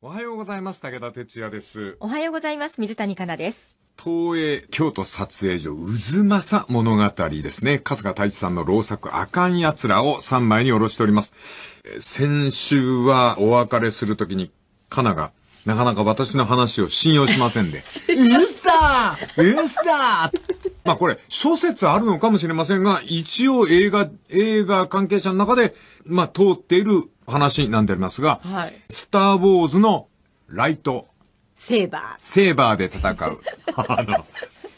おはようございます。武田哲也です。おはようございます。水谷香奈です。東映京都撮影所渦政物語ですね。春日太一さんの老作あかん奴らを3枚におろしております。先週はお別れするときに、香奈が、なかなか私の話を信用しませんで。うっさーうっさーまあこれ、諸説あるのかもしれませんが、一応映画、映画関係者の中で、まあ通っている話なんでありますが、はい、スター・ウォーズのライト。セーバー。セーバーで戦う。あの、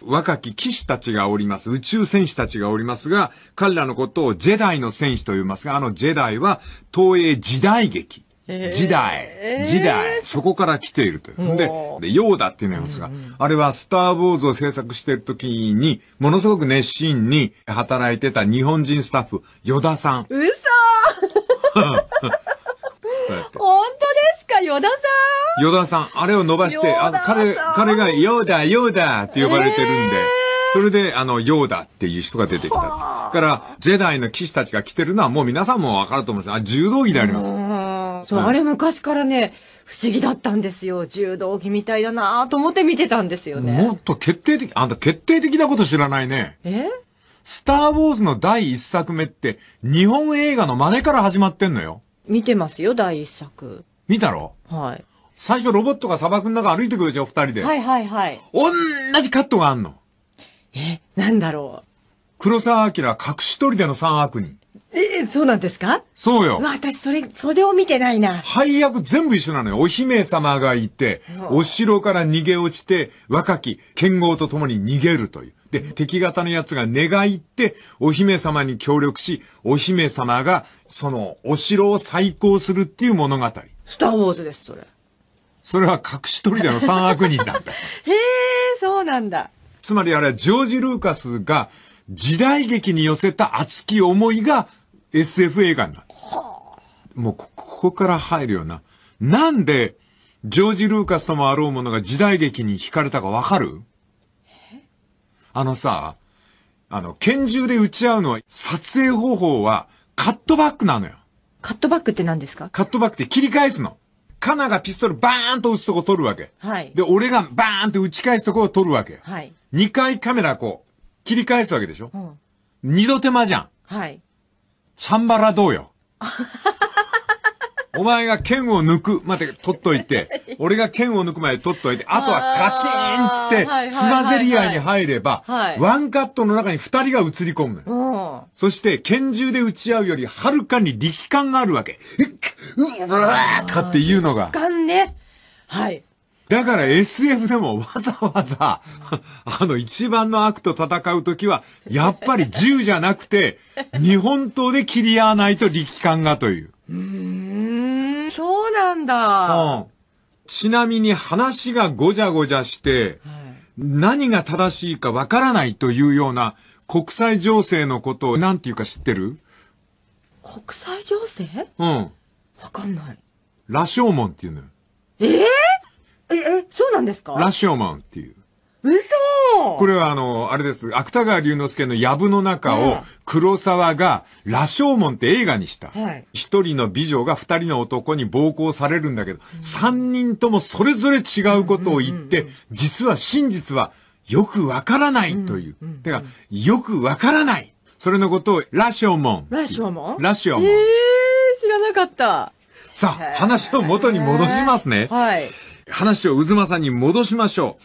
若き騎士たちがおります。宇宙戦士たちがおりますが、彼らのことをジェダイの戦士と言いますが、あのジェダイは東映時代劇。時代、時代、そこから来ているという。で、で、ヨーダっていうのがますが、あれはスター・ウォーズを制作してる時に、ものすごく熱心に働いてた日本人スタッフ、ヨダさん。嘘 本当ですかヨダさんヨダさん、あれを伸ばして、あの、彼、彼がヨーダ、ヨーダって呼ばれてるんで、それで、あの、ヨーダっていう人が出てきた。だから、ジェダイの騎士たちが来てるのはもう皆さんもわかると思うんですあ、柔道着であります。そう、はい、あれ昔からね、不思議だったんですよ。柔道着みたいだなと思って見てたんですよね。もっと決定的、あんた決定的なこと知らないね。えスターウォーズの第一作目って、日本映画の真似から始まってんのよ。見てますよ、第一作。見たろはい。最初ロボットが砂漠の中歩いてくるでしょ、二人で。はいはいはい。同じカットがあんの。え、なんだろう。黒沢明隠しりでの三悪人。え、そうなんですかそうよ。うわ、私それ、袖を見てないな。配役全部一緒なのよ。お姫様がいて、お城から逃げ落ちて、若き剣豪と共に逃げるという。で、敵方の奴が願いって、お姫様に協力し、お姫様が、その、お城を再興するっていう物語。スターウォーズです、それ。それは隠し砦の 三悪人なんだ。へえ、そうなんだ。つまりあれはジョージ・ルーカスが時代劇に寄せた熱き思いが SF 映画になる。もうこ、こから入るよな。なんで、ジョージ・ルーカスともあろうものが時代劇に惹かれたかわかるあのさ、あの、拳銃で撃ち合うのは、撮影方法は、カットバックなのよ。カットバックって何ですかカットバックって切り返すの。カナがピストルバーンと撃つとこ取るわけ。はい。で、俺がバーンって撃ち返すとこを取るわけ。はい。二回カメラこう、切り返すわけでしょうん。二度手間じゃん。はい。チャンバラどうよ。お前が剣を抜くまで取っといて、俺が剣を抜くまで取っといて、あとはカチーンって、つまぜり合いに入れば、ワンカットの中に二人が映り込むのよ。そして、拳銃で撃ち合うより、はるかに力感があるわけ。うっ、うわーとかっていうのが。力感ね。はい。だから SF でもわざわざ、あの一番の悪と戦うときは、やっぱり銃じゃなくて、日本刀で切り合わないと力感がという。うーん、そうなんだ。うん。ちなみに話がごじゃごじゃして、はい、何が正しいかわからないというような国際情勢のことを何て言うか知ってる国際情勢うん。わかんない。羅生門っていうのよ。ええーえ、え、そうなんですかラッショーマンっていう。嘘これはあの、あれです。芥川龍之介の藪の中を黒沢が羅生門って映画にした。一、はい、人の美女が二人の男に暴行されるんだけど、三、うん、人ともそれぞれ違うことを言って、実は真実はよくわからないという。てか、よくわからないそれのことを羅生門。羅生門羅生門。えー、知らなかった。さあ、話を元に戻しますね。はい。話を渦政に戻しましょう。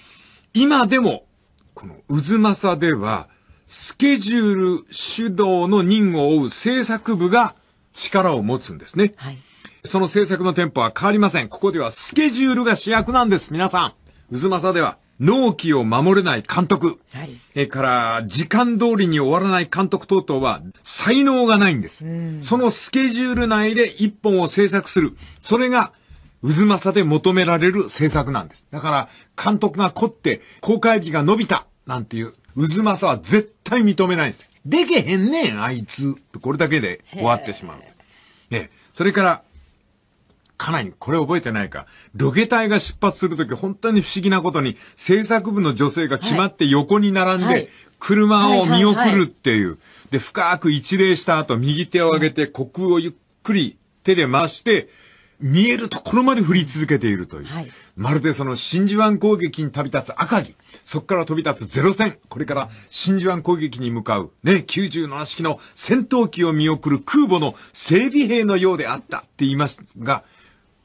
今でも、この渦政では、スケジュール主導の任務を負う制作部が力を持つんですね。はい、その制作のテンポは変わりません。ここではスケジュールが主役なんです。皆さん。渦政では、納期を守れない監督。はい、えから、時間通りに終わらない監督等々は、才能がないんです。そのスケジュール内で一本を制作する。それが、渦政で求められる政策なんです。だから、監督が凝って、公開日が伸びたなんていう、渦さは絶対認めないんです。でけへんねん、あいつ。これだけで終わってしまう。えそれから、かなり、これ覚えてないか。ロケ隊が出発するとき、本当に不思議なことに、制作部の女性が決まって横に並んで、車を見送るっていう。で、深く一礼した後、右手を上げて、虚空をゆっくり手で回して、見えるところまで降り続けているという。はい、まるでその真珠湾攻撃に旅立つ赤城、そこから飛び立つゼロ戦、これから真珠湾攻撃に向かう、ね、97式の戦闘機を見送る空母の整備兵のようであったって言いますが、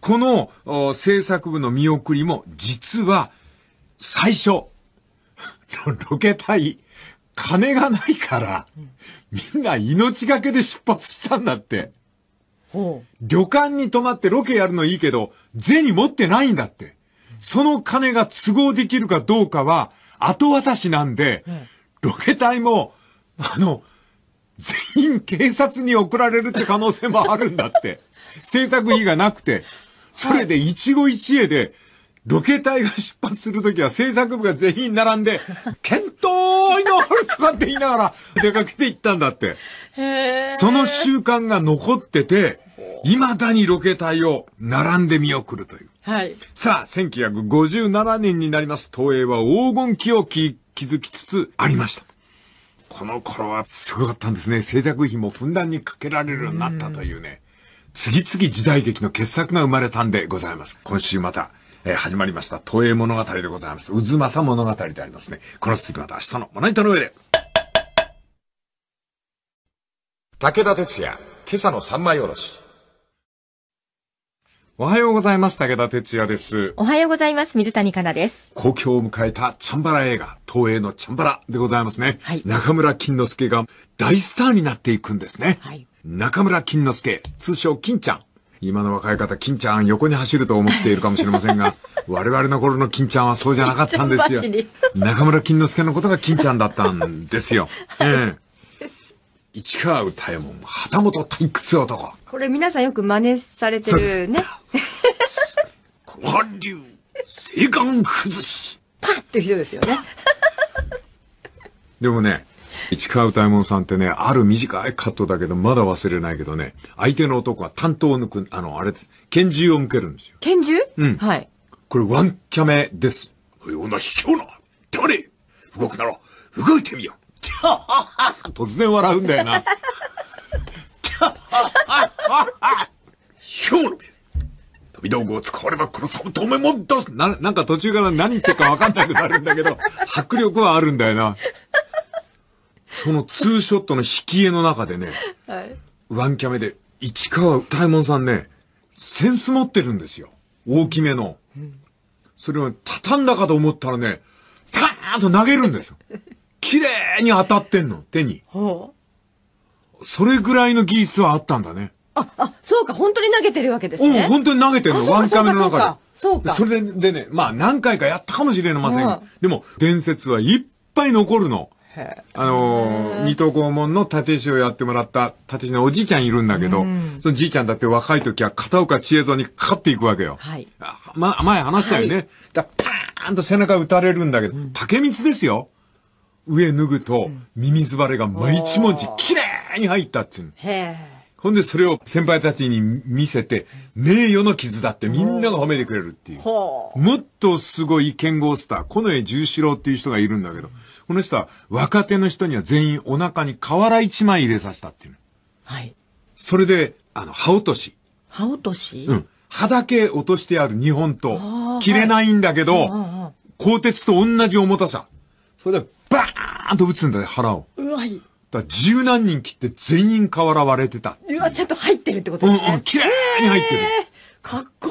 この政策部の見送りも実は最初、ロケ隊、金がないから、みんな命がけで出発したんだって。旅館に泊まってロケやるのいいけど、銭持ってないんだって。その金が都合できるかどうかは、後渡しなんで、ロケ隊も、あの、全員警察に送られるって可能性もあるんだって。制作費がなくて。それで一期一会で、ロケ隊が出発するときは制作部が全員並んで、検 討祈るとかって言いながら出かけて行ったんだって。その習慣が残ってて、未だにロケ隊を並んで見送るという。はい。さあ、1957年になります。東映は黄金期を築きつつありました。この頃はすごかったんですね。制作費もふんだんにかけられるようになったというね。次々時代劇の傑作が生まれたんでございます。今週また。えー、始まりました。東映物語でございます。渦政物語でありますね。この続きまた明日のまな板の上で。武田哲也、今朝の三枚おろし。おはようございます。武田哲也です。おはようございます。水谷香奈です。公共を迎えたチャンバラ映画、東映のチャンバラでございますね。はい、中村金之助が大スターになっていくんですね。はい、中村金之助、通称金ちゃん。今の若い方、金ちゃん横に走ると思っているかもしれませんが、我々の頃の金ちゃんはそうじゃなかったんですよ。中村金之助のことが金ちゃんだったんですよ。はい、ええ市川歌右衛門、旗本退屈男。これ皆さんよく真似されてるね。小藩流、青眼崩し。パッて人ですよね。でもね、市川歌右衛門さんってね、ある短いカットだけど、まだ忘れないけどね、相手の男は担当を抜く、あの、あれです。拳銃を向けるんですよ。拳銃うん。はい。これ、ワンキャメです。のような卑怯な誰動くなら、動いてみよう 突然笑うんだよな。卑 怯の目。飛び道具を使われば殺さぶとめも出す。な、なんか途中から何言ってるか分かんなくなるんだけど、迫力はあるんだよな。そのツーショットの引き絵の中でね、はい、ワンキャメで、市川大右衛門さんね、センス持ってるんですよ。大きめの。うん、それを畳んだかと思ったらね、ターンと投げるんですよ。綺麗に当たってんの、手に。それぐらいの技術はあったんだね。あ、あ、そうか、本当に投げてるわけですね。うん、本当に投げてるの、ワンカメの中で。そうか。それでね、まあ何回かやったかもしれません、うん、でも、伝説はいっぱい残るの。あのー、二等校門の立石をやってもらった立石のおじいちゃんいるんだけど、うん、そのじいちゃんだって若い時は片岡千恵蔵にかかっていくわけよ。はい。ま、前話したよね。はい、だパーンと背中打たれるんだけど、うん、竹光ですよ。上脱ぐと、ミミズバレが毎一文字きれいに入ったっつうの。へほんでそれを先輩たちに見せて、名誉の傷だってみんなが褒めてくれるっていう。もっとすごい剣豪スター、近衛十四郎っていう人がいるんだけど、この人は若手の人には全員お腹に瓦一枚入れさせたっていう。はい。それで、あの、歯落とし。歯落としうん。歯だけ落としてある日本刀。切れないんだけど、はい、鋼鉄と同じ重たさ。それで、バーンと打つんだよ、腹を。うわい。だ十何人切って全員瓦割れてたう。うわ、ちゃんと入ってるってことですね。うんうん、綺麗に入ってる。かっこ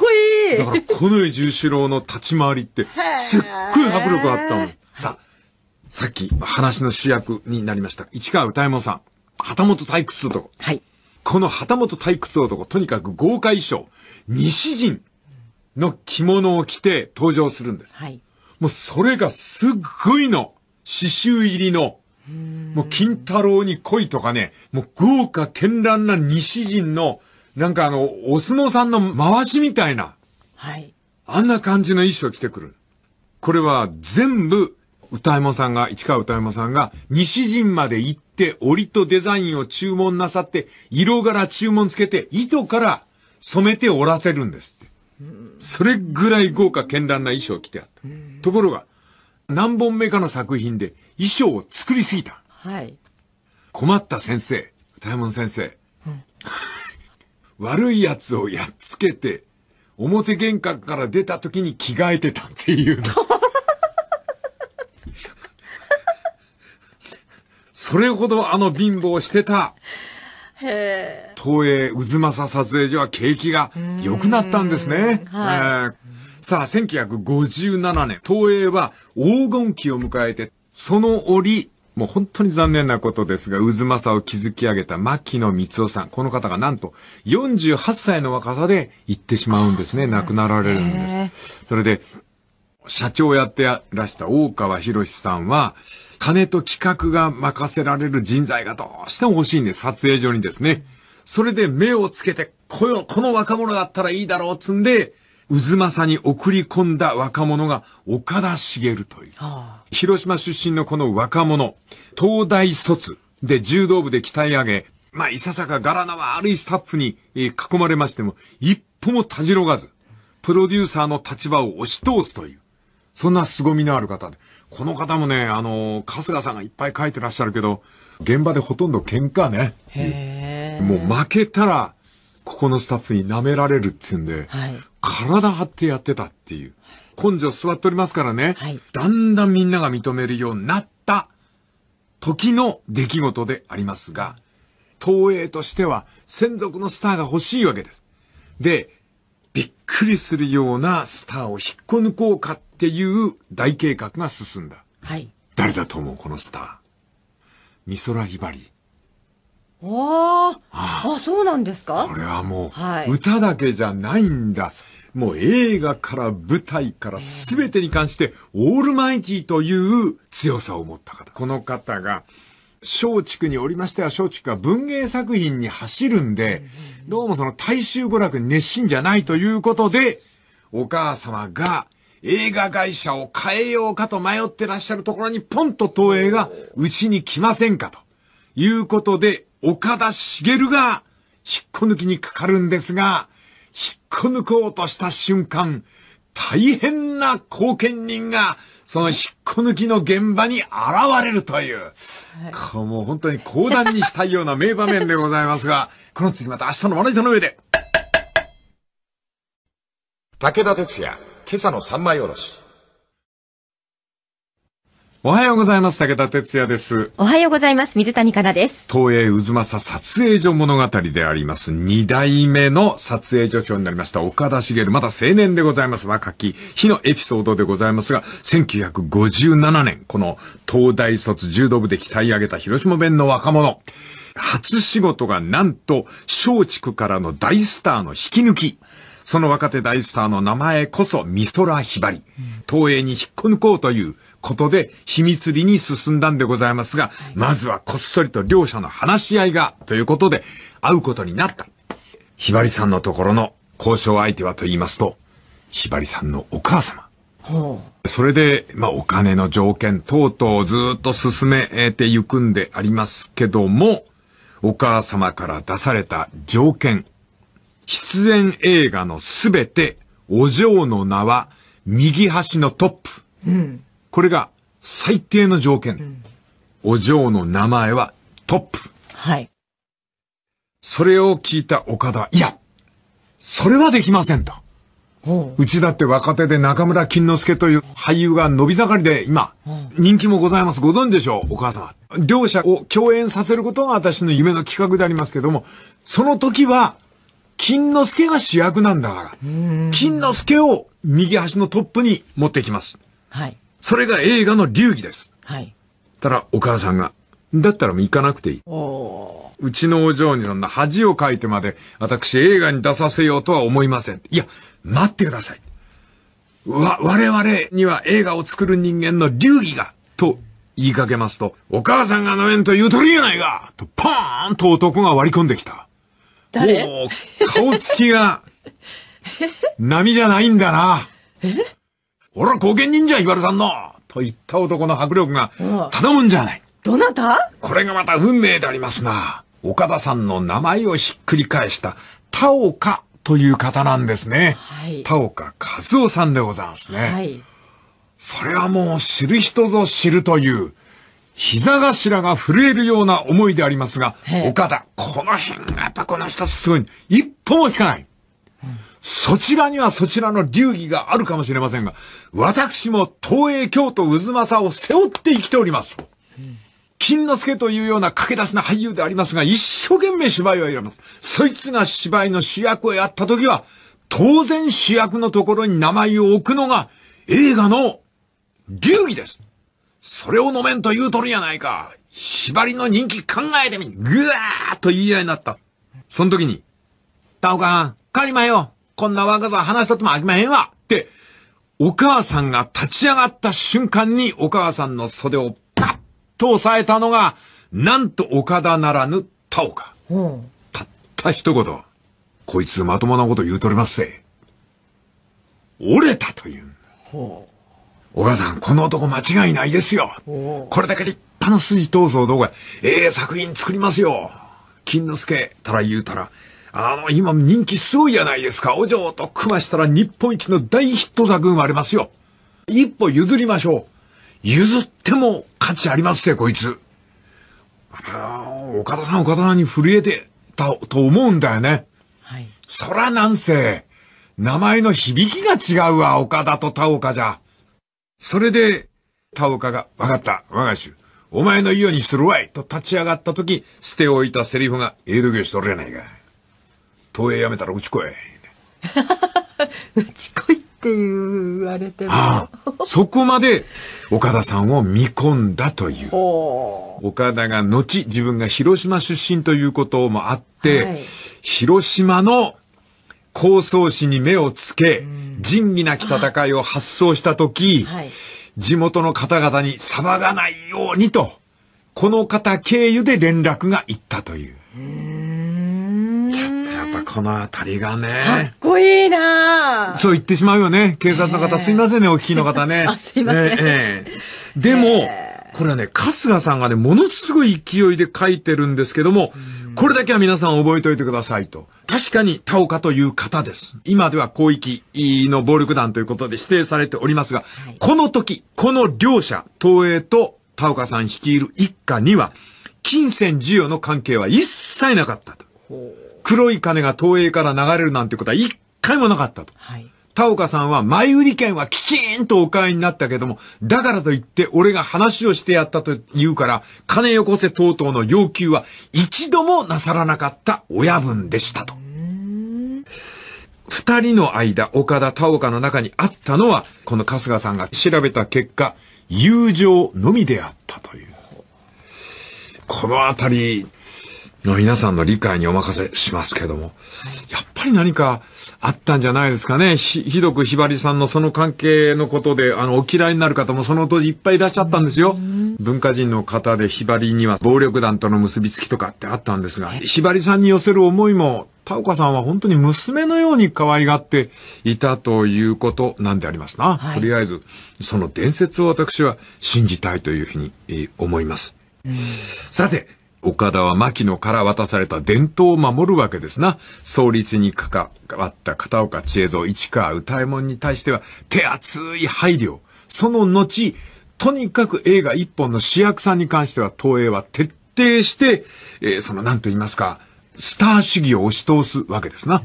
いい。だから、この江十四郎の立ち回りって、すっごい迫力あったの。さあ、さっき話の主役になりました。市川歌右衛門さん。旗本退屈男。はい。この旗本退屈男、とにかく豪華衣装、西陣の着物を着て登場するんです。はい。もうそれがすっごいの。刺繍入りの。もう金太郎に恋とかね、もう豪華絢爛な西陣の、なんかあの、お相撲さんの回しみたいな。はい。あんな感じの衣装着てくる。これは全部歌右衛門さんが、市川歌右衛門さんが、西陣まで行って、折とデザインを注文なさって、色柄注文つけて、糸から染めて折らせるんですって。それぐらい豪華絢爛な衣装を着てあった。ところが、何本目かの作品で衣装を作りすぎた。はい。困った先生、歌右衛門先生。うん、悪い奴をやっつけて、表玄関から出た時に着替えてたっていうの。それほどあの貧乏してた、東映渦政撮影所は景気が良くなったんですね。はい、えー、さあ、1957年、東映は黄金期を迎えて、その折、もう本当に残念なことですが、渦政を築き上げた牧野光夫さん。この方がなんと48歳の若さで行ってしまうんですね。亡くなられるんです。それで、社長をやってらした大川博さんは、金と企画が任せられる人材がどうしても欲しいんです、撮影所にですね。それで目をつけて、この、この若者だったらいいだろう、つんで、渦政に送り込んだ若者が岡田茂という。広島出身のこの若者、東大卒で柔道部で鍛え上げ、まあ、いささか柄の悪いスタッフに、囲まれましても、一歩もたじろがず、プロデューサーの立場を押し通すという。そんな凄みのある方で。この方もね、あの、春日さんがいっぱい書いてらっしゃるけど、現場でほとんど喧嘩ね。もう負けたら、ここのスタッフに舐められるっていうんで、はい、体張ってやってたっていう。根性座っておりますからね、はい、だんだんみんなが認めるようになった時の出来事でありますが、東映としては専属のスターが欲しいわけです。で、びっくりするようなスターを引っこ抜こうかっていう大計画が進んだ。はい。誰だと思うこのスター。美空ひばり。ああ、あ、そうなんですかこれはもう、はい、歌だけじゃないんだ。もう映画から舞台から全てに関して、オールマイティという強さを持った方。この方が、松竹におりましては松竹は文芸作品に走るんで、どうもその大衆娯楽に熱心じゃないということで、お母様が映画会社を変えようかと迷ってらっしゃるところにポンと東映がうちに来ませんかということで、岡田茂が引っこ抜きにかかるんですが、引っこ抜こうとした瞬間、大変な貢献人がその引っこ抜きの現場に現れるという、はい、もう本当に講談にしたいような名場面でございますが、この次また明日のまな板の上で。武田鉄矢、今朝の三枚おろし。おはようございます。武田哲也です。おはようございます。水谷香奈です。東映渦政撮影所物語であります。二代目の撮影所長になりました。岡田茂、まだ青年でございます。若き日のエピソードでございますが、1957年、この東大卒柔道部で鍛え上げた広島弁の若者。初仕事がなんと、松竹からの大スターの引き抜き。その若手大スターの名前こそ、美空ひばり。東映に引っこ抜こうという、ことで、秘密裏に進んだんでございますが、まずはこっそりと両者の話し合いが、ということで、会うことになった。ひばりさんのところの交渉相手はと言いますと、ひばりさんのお母様。それで、まあ、お金の条件等々ずっと進めていくんでありますけども、お母様から出された条件、出演映画のすべて、お嬢の名は、右端のトップ。うんこれが最低の条件。うん、お嬢の名前はトップ。はい。それを聞いた岡田は、いや、それはできませんと。うちだって若手で中村金之助という俳優が伸び盛りで今、人気もございます。ご存知でしょう、お母様。両者を共演させることが私の夢の企画でありますけども、その時は、金之助が主役なんだから、金之助を右端のトップに持ってきます。はい。それが映画の流儀です。はい。ただ、お母さんが、だったらもう行かなくていい。おうちのお嬢にそんな恥をかいてまで、私映画に出させようとは思いません。いや、待ってください。わ、我々には映画を作る人間の流儀が、と言いかけますと、お母さんがなめんと言うとるやないかと、パーンと男が割り込んできた。誰う、顔つきが、波じゃないんだな。え俺は貢献忍者、ひばるさんのと言った男の迫力が、ただもんじゃない。どなたこれがまた運命でありますな。岡田さんの名前をひっくり返した、田岡という方なんですね。はい、田岡和夫さんでございますね。はい、それはもう知る人ぞ知るという、膝頭が震えるような思いでありますが、岡田、この辺がやっぱこの人すごい、一歩も引かない。そちらにはそちらの流儀があるかもしれませんが、私も東映京都渦政を背負って生きております。金之助というような駆け出しな俳優でありますが、一生懸命芝居をやります。そいつが芝居の主役をやった時は、当然主役のところに名前を置くのが映画の流儀です。それを飲めんと言うとるやないか。縛りの人気考えてみ、ぐわーっと言い合いになった。その時に、タオカン、帰りまよ。こんな若さ話したってもあきまへんわって、お母さんが立ち上がった瞬間にお母さんの袖をパッと押さえたのが、なんと岡田ならぬ田岡。うん、たった一言。こいつまともなこと言うとりますせ。折れたという。お母さん、この男間違いないですよ。これだけ立派な筋通す動画、ええー、作品作りますよ。金之助たら言うたら、あの、今人気すごいじゃないですか。お嬢と組ましたら日本一の大ヒット作生まれますよ。一歩譲りましょう。譲っても価値ありますぜ、こいつ。ああ、岡田さん岡田さんに震えてたと思うんだよね。はい。そらなんせ、名前の響きが違うわ、岡田と田岡じゃ。それで、田岡が、わかった、我が主。お前の言うようにするわいと立ち上がった時、捨て置いたセリフが、ええ度胸しとるやないか。東映やめたらうち来い。うち来いって言われても。ああ、そこまで岡田さんを見込んだという。岡田が後自分が広島出身ということもあって、はい、広島の構想史に目をつけ、仁義なき戦いを発想したとき、はい、地元の方々に騒がないようにと、この方経由で連絡がいったという。うこの辺りがね。かっこいいなそう言ってしまうよね。警察の方、えー、すいませんね、お聞きの方ね。あ、すいません。えー、でも、えー、これはね、春日さんがね、ものすごい勢いで書いてるんですけども、これだけは皆さん覚えておいてくださいと。確かに田岡という方です。今では広域の暴力団ということで指定されておりますが、はい、この時、この両者、東映と田岡さん率いる一家には、金銭授与の関係は一切なかったと。黒い金が東映から流れるなんてことは一回もなかったと。はい。田岡さんは前売り券はきちんとお買いになったけども、だからといって俺が話をしてやったと言うから、金よこせ等々の要求は一度もなさらなかった親分でしたと。二人の間、岡田、田岡の中にあったのは、この春日さんが調べた結果、友情のみであったという。このあたり、の皆さんの理解にお任せしますけども、やっぱり何かあったんじゃないですかね。ひ、ひどくひばりさんのその関係のことで、あの、お嫌いになる方もその当時いっぱいいらっしゃったんですよ。文化人の方でひばりには暴力団との結びつきとかってあったんですが、ひばりさんに寄せる思いも、田岡さんは本当に娘のように可愛がっていたということなんでありますな。はい、とりあえず、その伝説を私は信じたいというふうに思います。さて、岡田は牧野から渡された伝統を守るわけですな。創立に関わった片岡千恵蔵、市川歌右衛門に対しては手厚い配慮。その後、とにかく映画一本の主役さんに関しては東映は徹底して、えー、その何と言いますか、スター主義を押し通すわけですな。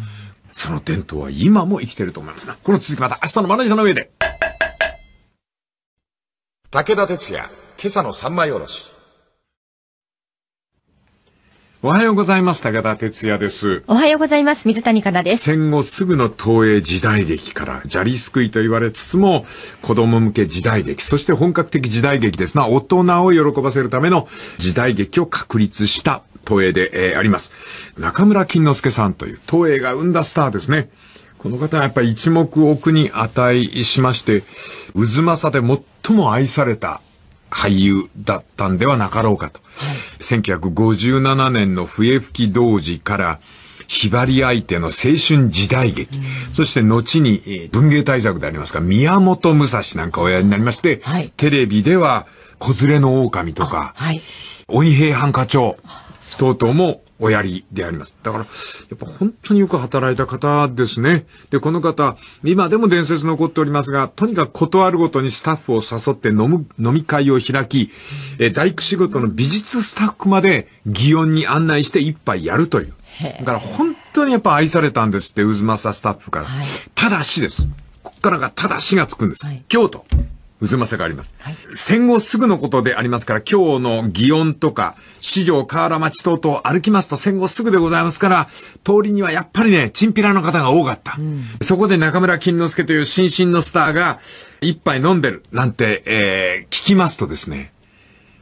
その伝統は今も生きてると思いますな。この続きまた明日のマネージャーの上で。武田鉄矢、今朝の三枚おろし。おはようございます。武田哲也です。おはようございます。水谷香奈です。戦後すぐの東映時代劇から、砂利救いと言われつつも、子供向け時代劇、そして本格的時代劇ですな、大人を喜ばせるための時代劇を確立した東映で、えー、あります。中村金之助さんという東映が生んだスターですね。この方はやっぱり一目置くに値しまして、渦政で最も愛された俳優だったんではなかろうかと。はい、1957年の笛吹き同時から、ひばり相手の青春時代劇、うん、そして後に文芸大作でありますが、宮本武蔵なんかおやりになりまして、はい、テレビでは、子連れの狼とか、はい、鬼平犯科帳等々もおやりであります。だから、やっぱ本当によく働いた方ですね。で、この方、今でも伝説残っておりますが、とにかく断るごとにスタッフを誘って飲む、飲み会を開き、え大工仕事の美術スタッフまで祇園に案内して一杯やるという。だから本当にやっぱ愛されたんですって、渦政スタッフから。はい、ただしです。こっからがただしがつくんです。はい、京都。渦さがあります、はい、戦後すぐのことでありますから、今日の祇園とか、四条河原町等々歩きますと戦後すぐでございますから、通りにはやっぱりね、チンピラの方が多かった。うん、そこで中村金之助という新進のスターが、一杯飲んでるなんて、えー、聞きますとですね、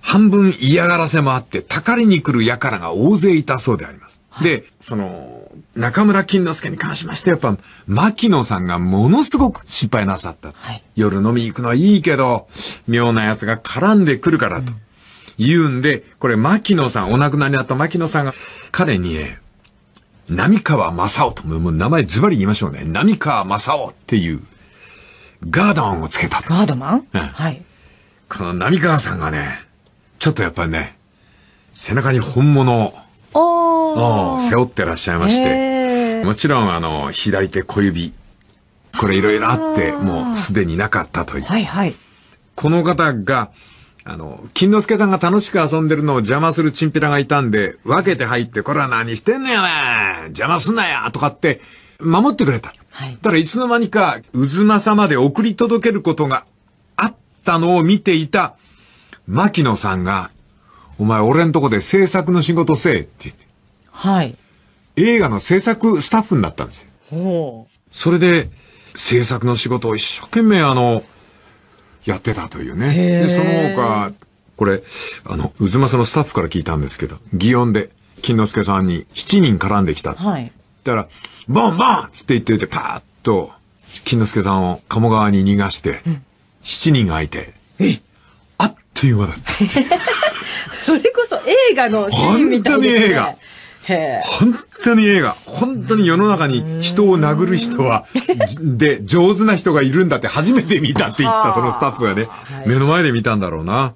半分嫌がらせもあって、たかりに来る輩が大勢いたそうであります。はい、で、その、中村金之助に関しまして、やっぱ、牧野さんがものすごく失敗なさった。はい、夜飲み行くのはいいけど、妙な奴が絡んでくるからと。言うんで、これ牧野さん、お亡くなりになった牧野さんが、彼に、ね、波川正夫と、もう名前ズバリ言いましょうね。波川正夫っていう、ガードマンをつけた。ガードマン、うん、はい。この波川さんがね、ちょっとやっぱりね、背中に本物を、を背負ってらっしゃいまして、もちろんあの、左手小指、これいろいろあって、もうすでになかったという。はいはい。この方が、あの、金之助さんが楽しく遊んでるのを邪魔するチンピラがいたんで、分けて入って、これは何してんのや邪魔すんなやとかって、守ってくれた。はい。ただいつの間にか、渦政まで送り届けることがあったのを見ていた、牧野さんがお前俺んとこで制作の仕事せえって。はい。映画の制作スタッフになったんですよ。ほう。それで、制作の仕事を一生懸命あの、やってたというね。で、その他、これ、あの、渦政のスタッフから聞いたんですけど、祇園で、金之助さんに7人絡んできた。はい。だから、ボンボンつって言ってて、パーッと、金之助さんを鴨川に逃がして、うん、7人がいて、えあっという間だった。映画のシーンみたいですね。本当に映画。本当に映画。本当に世の中に人を殴る人は、で、上手な人がいるんだって初めて見たって言ってた、そのスタッフがね、目の前で見たんだろうな。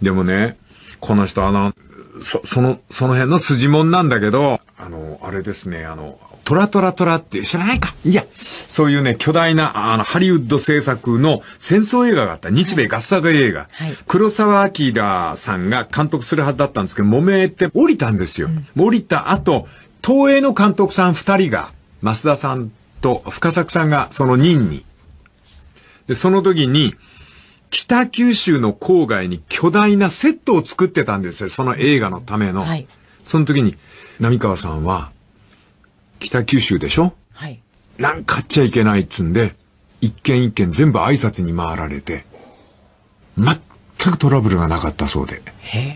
でもね、この人、あの、そ、その、その辺の筋もんなんだけど、あの、あれですね、あの、トラトラトラって知らないかいや、そういうね、巨大な、あの、ハリウッド制作の戦争映画があった、日米合作映画。はいはい、黒沢明さんが監督するはずだったんですけど、揉めて降りたんですよ。うん、降りた後、東映の監督さん二人が、増田さんと深作さんがその任に。で、その時に、北九州の郊外に巨大なセットを作ってたんですよ、その映画のための。はい、その時に、並川さんは、北九州でしょはい。なんか買っちゃいけないっつんで、一軒一軒全部挨拶に回られて、全くトラブルがなかったそうで。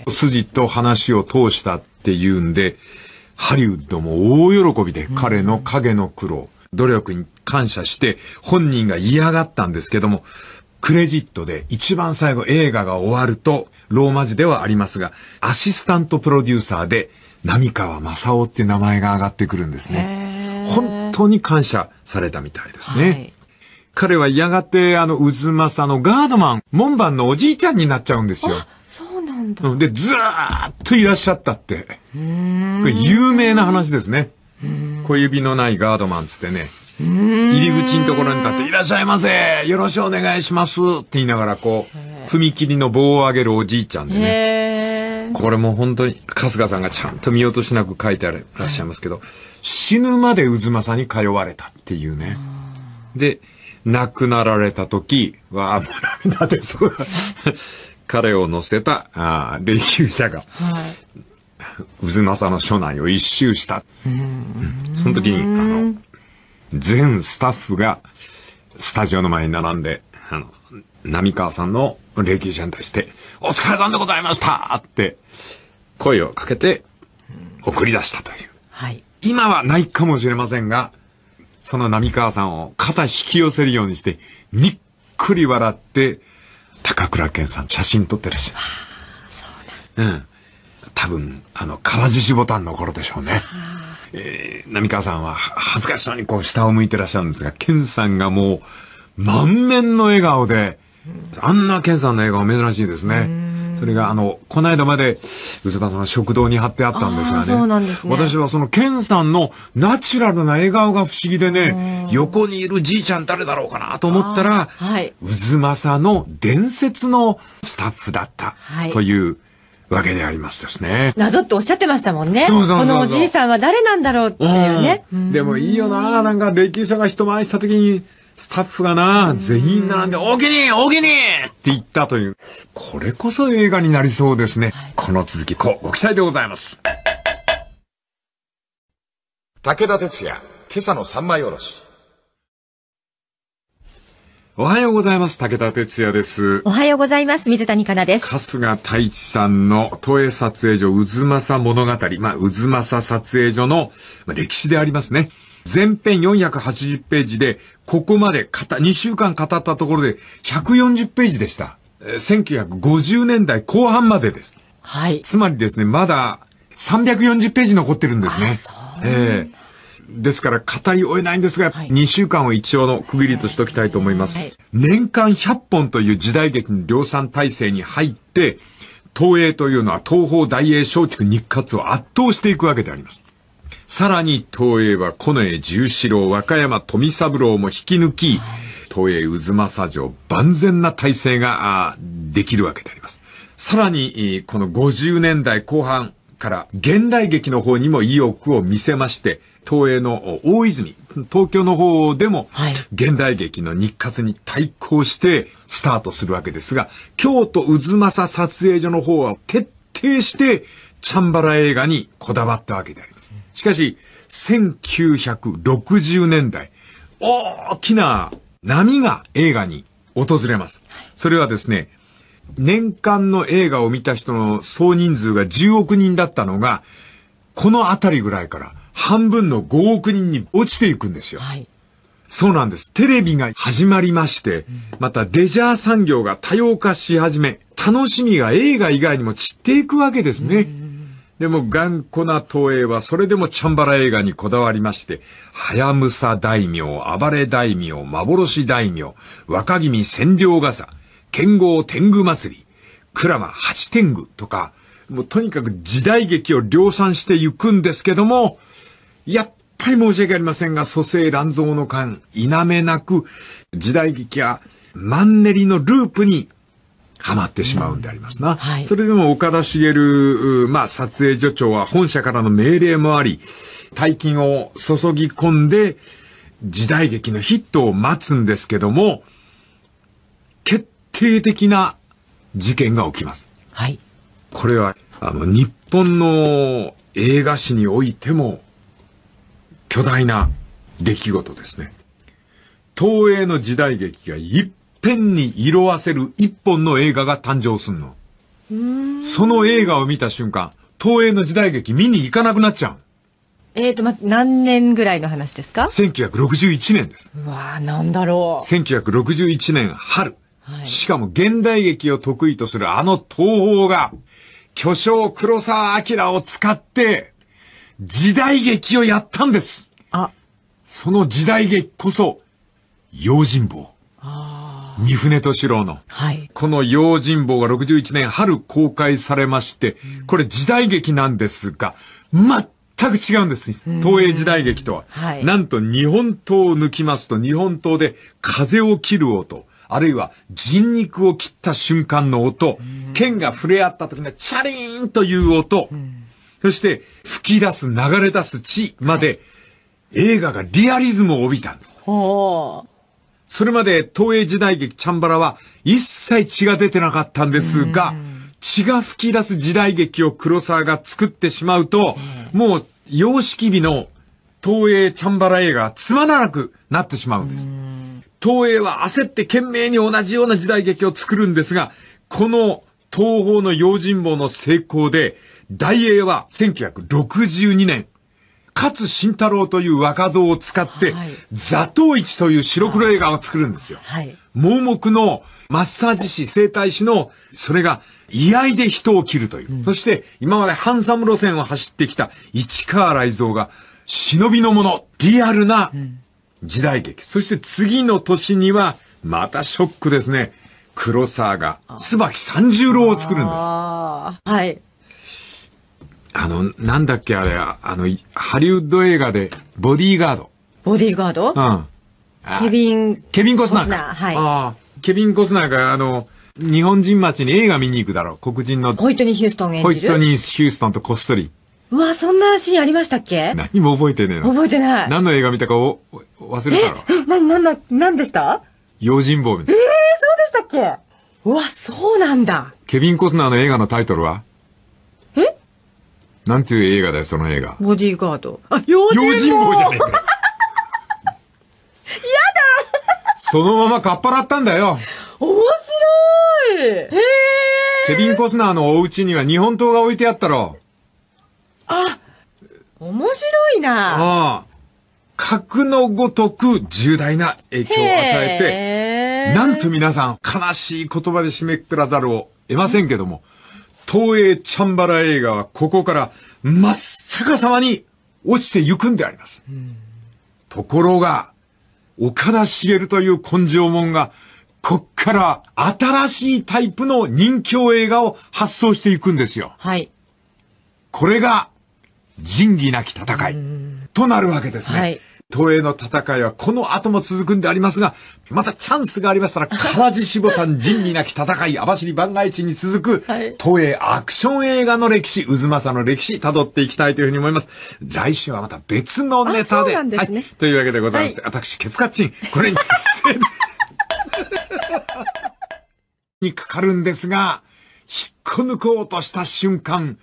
筋と話を通したっていうんで、ハリウッドも大喜びで彼の影の苦労、努力に感謝して本人が嫌がったんですけども、クレジットで一番最後映画が終わると、ローマ字ではありますが、アシスタントプロデューサーで波川正夫っていう名前が上がってくるんですね。本当に感謝されたみたいですね。はい彼はやがて、あの、渦政のガードマン、門番のおじいちゃんになっちゃうんですよ。そうなんだ。で、ずーっといらっしゃったって。これ有名な話ですね。小指のないガードマンつってね。入り口のところに立って、いらっしゃいませよろしくお願いしますって言いながら、こう、踏切の棒を上げるおじいちゃんでね。これも本当に、春日さんがちゃんと見落としなく書いてあるらっしゃいますけど、はい、死ぬまで渦政に通われたっていうね。で、亡くなられた時は、あ、もう涙です。彼を乗せた、あ霊柩車が、はい、渦政の署内を一周した。その時に、あの、全スタッフが、スタジオの前に並んで、あの、波川さんの霊柩車に出して、お疲れさんでございましたって、声をかけて、送り出したという。はい。今はないかもしれませんが、その波川さんを肩引き寄せるようにして、にっくり笑って、高倉健さん写真撮ってらっしゃる。そうなんうん。多分、あの、空獅子ボタンの頃でしょうね。えー、波川さんは恥ずかしそうにこう下を向いてらっしゃるんですが、健さんがもう満面の笑顔で、あんな健さんの映画は珍しいですね。それが、あの、この間まで、うずまさん食堂に貼ってあったんですがね。そうなんですね。私はその、ケンさんのナチュラルな笑顔が不思議でね、横にいるじいちゃん誰だろうかなと思ったら、はい、うずまさの伝説のスタッフだった、はい。という、わけでありますですね。謎っておっしゃってましたもんね。そうそうこのおじいさんは誰なんだろうっていうね。でもいいよななんか歴史者が人前した時に、スタッフがな、全員並んで、大きに大きにって言ったという。これこそ映画になりそうですね。はい、この続き、こうご期待でございます。武田鉄矢、今朝の三枚おろし。おはようございます。武田哲也です。おはようございます。水谷香奈です。春日太一さんの都営撮影所渦政物語。まあ、渦政撮影所の、まあ、歴史でありますね。全編480ページで、ここまで語、2週間語ったところで140ページでした。1950年代後半までです。はい。つまりですね、まだ340ページ残ってるんですね。ええー、ですから語り終えないんですが、はい、2週間を一応の区切りとしておきたいと思います。年間100本という時代劇の量産体制に入って、東映というのは東方大映松竹日活を圧倒していくわけであります。さらに東映は近衛十四郎、和歌山富三郎も引き抜き、東映渦政城万全な体制ができるわけであります。さらに、この50年代後半から現代劇の方にも意欲を見せまして、東映の大泉、東京の方でも、現代劇の日活に対抗してスタートするわけですが、京都渦政撮影所の方は徹底してチャンバラ映画にこだわったわけであります。しかし、1960年代、大きな波が映画に訪れます。それはですね、年間の映画を見た人の総人数が10億人だったのが、このあたりぐらいから半分の5億人に落ちていくんですよ。はい、そうなんです。テレビが始まりまして、またレジャー産業が多様化し始め、楽しみが映画以外にも散っていくわけですね。うんでも頑固な東映はそれでもチャンバラ映画にこだわりまして、はやむさ大名、暴れ大名、幻大名、若君千両傘、剣豪天狗祭り、鞍馬八天狗とか、もうとにかく時代劇を量産していくんですけども、やっぱり申し訳ありませんが、蘇生乱造の間、否めなく、時代劇はマンネリのループにはまってしまうんでありますな。うんはい、それでも岡田茂、まあ、撮影助長は本社からの命令もあり、大金を注ぎ込んで、時代劇のヒットを待つんですけども、決定的な事件が起きます。はい。これは、あの、日本の映画史においても、巨大な出来事ですね。東映の時代劇が一ぺに色あせる一本の映画が誕生すんの。その映画を見た瞬間、東映の時代劇見に行かなくなっちゃう。えっ、ー、と、ま、何年ぐらいの話ですか ?1961 年です。うわぁ、なんだろう。1961年春、はい。しかも現代劇を得意とするあの東宝が、巨匠黒沢明を使って、時代劇をやったんです。あ。その時代劇こそ、用心棒。三船敏郎の、はい、この用心棒が61年春公開されまして、これ時代劇なんですが、全く違うんです。東映時代劇とは。はい、なんと日本刀を抜きますと、日本刀で風を切る音。あるいは人肉を切った瞬間の音、剣が触れ合った時のチャリーンという音、うん、そして吹き出す、流れ出す血まで、はい、映画がリアリズムを帯びたんです。ほそれまで東映時代劇チャンバラは一切血が出てなかったんですが、血が吹き出す時代劇を黒沢が作ってしまうと、もう様式美の東映チャンバラ映画はつまらなくなってしまうんです。東映は焦って懸命に同じような時代劇を作るんですが、この東方の用心棒の成功で、大英は1962年、勝慎太郎という若造を使って、座頭市という白黒映画を作るんですよ。はい、盲目のマッサージ師、整体師の、それが居合で人を切るという。うん、そして、今までハンサム路線を走ってきた市川雷蔵が、忍びのもの、リアルな時代劇。うん、そして次の年には、またショックですね。黒沢が、椿三十郎を作るんです。はい。あの、なんだっけあれ、あの、ハリウッド映画で、ボディーガード。ボディーガードうん。ケビン。ケビン・コスナーはい。ああ、ケビン・コスナーが、あの、日本人町に映画見に行くだろう。黒人の。ホイットニー・ヒューストン演じるホイットニー・ヒューストンとこっそり。うわ、そんなシーンありましたっけ何も覚えてねえな。覚えてない。何の映画見たかお忘れたろ。え、な、な、な、なんでした用心棒みたいな。ええー、そうでしたっけうわ、そうなんだ。ケビン・コスナーの映画のタイトルはえなんていう映画だよ、その映画。ボディーガード。あ、用心棒用心棒じゃねえかよ。そのままかっぱらったんだよ。面白いへえ。ケビン・コスナーのお家には日本刀が置いてあったろ。あ面白いなああ。格のごとく重大な影響を与えて、なんと皆さん、悲しい言葉で締めくくらざるを得ませんけども、東映チャンバラ映画はここから真っ逆さまに落ちてゆくんであります。ところが、岡田茂という根性門が、こっから新しいタイプの人気映画を発想していくんですよ。はい。これが、仁義なき戦いとなるわけですね。はい、東映の戦いはこの後も続くんでありますが、またチャンスがありましたら、川地しぼたん仁義なき戦い、網走万が一に続く、東映アクション映画の歴史、渦政の歴史、辿っていきたいというふうに思います。来週はまた別のネタで。でね、はい。というわけでございまして、はい、私、ケツカッチン、これに失礼にかかるんですが、引っこ抜こうとした瞬間、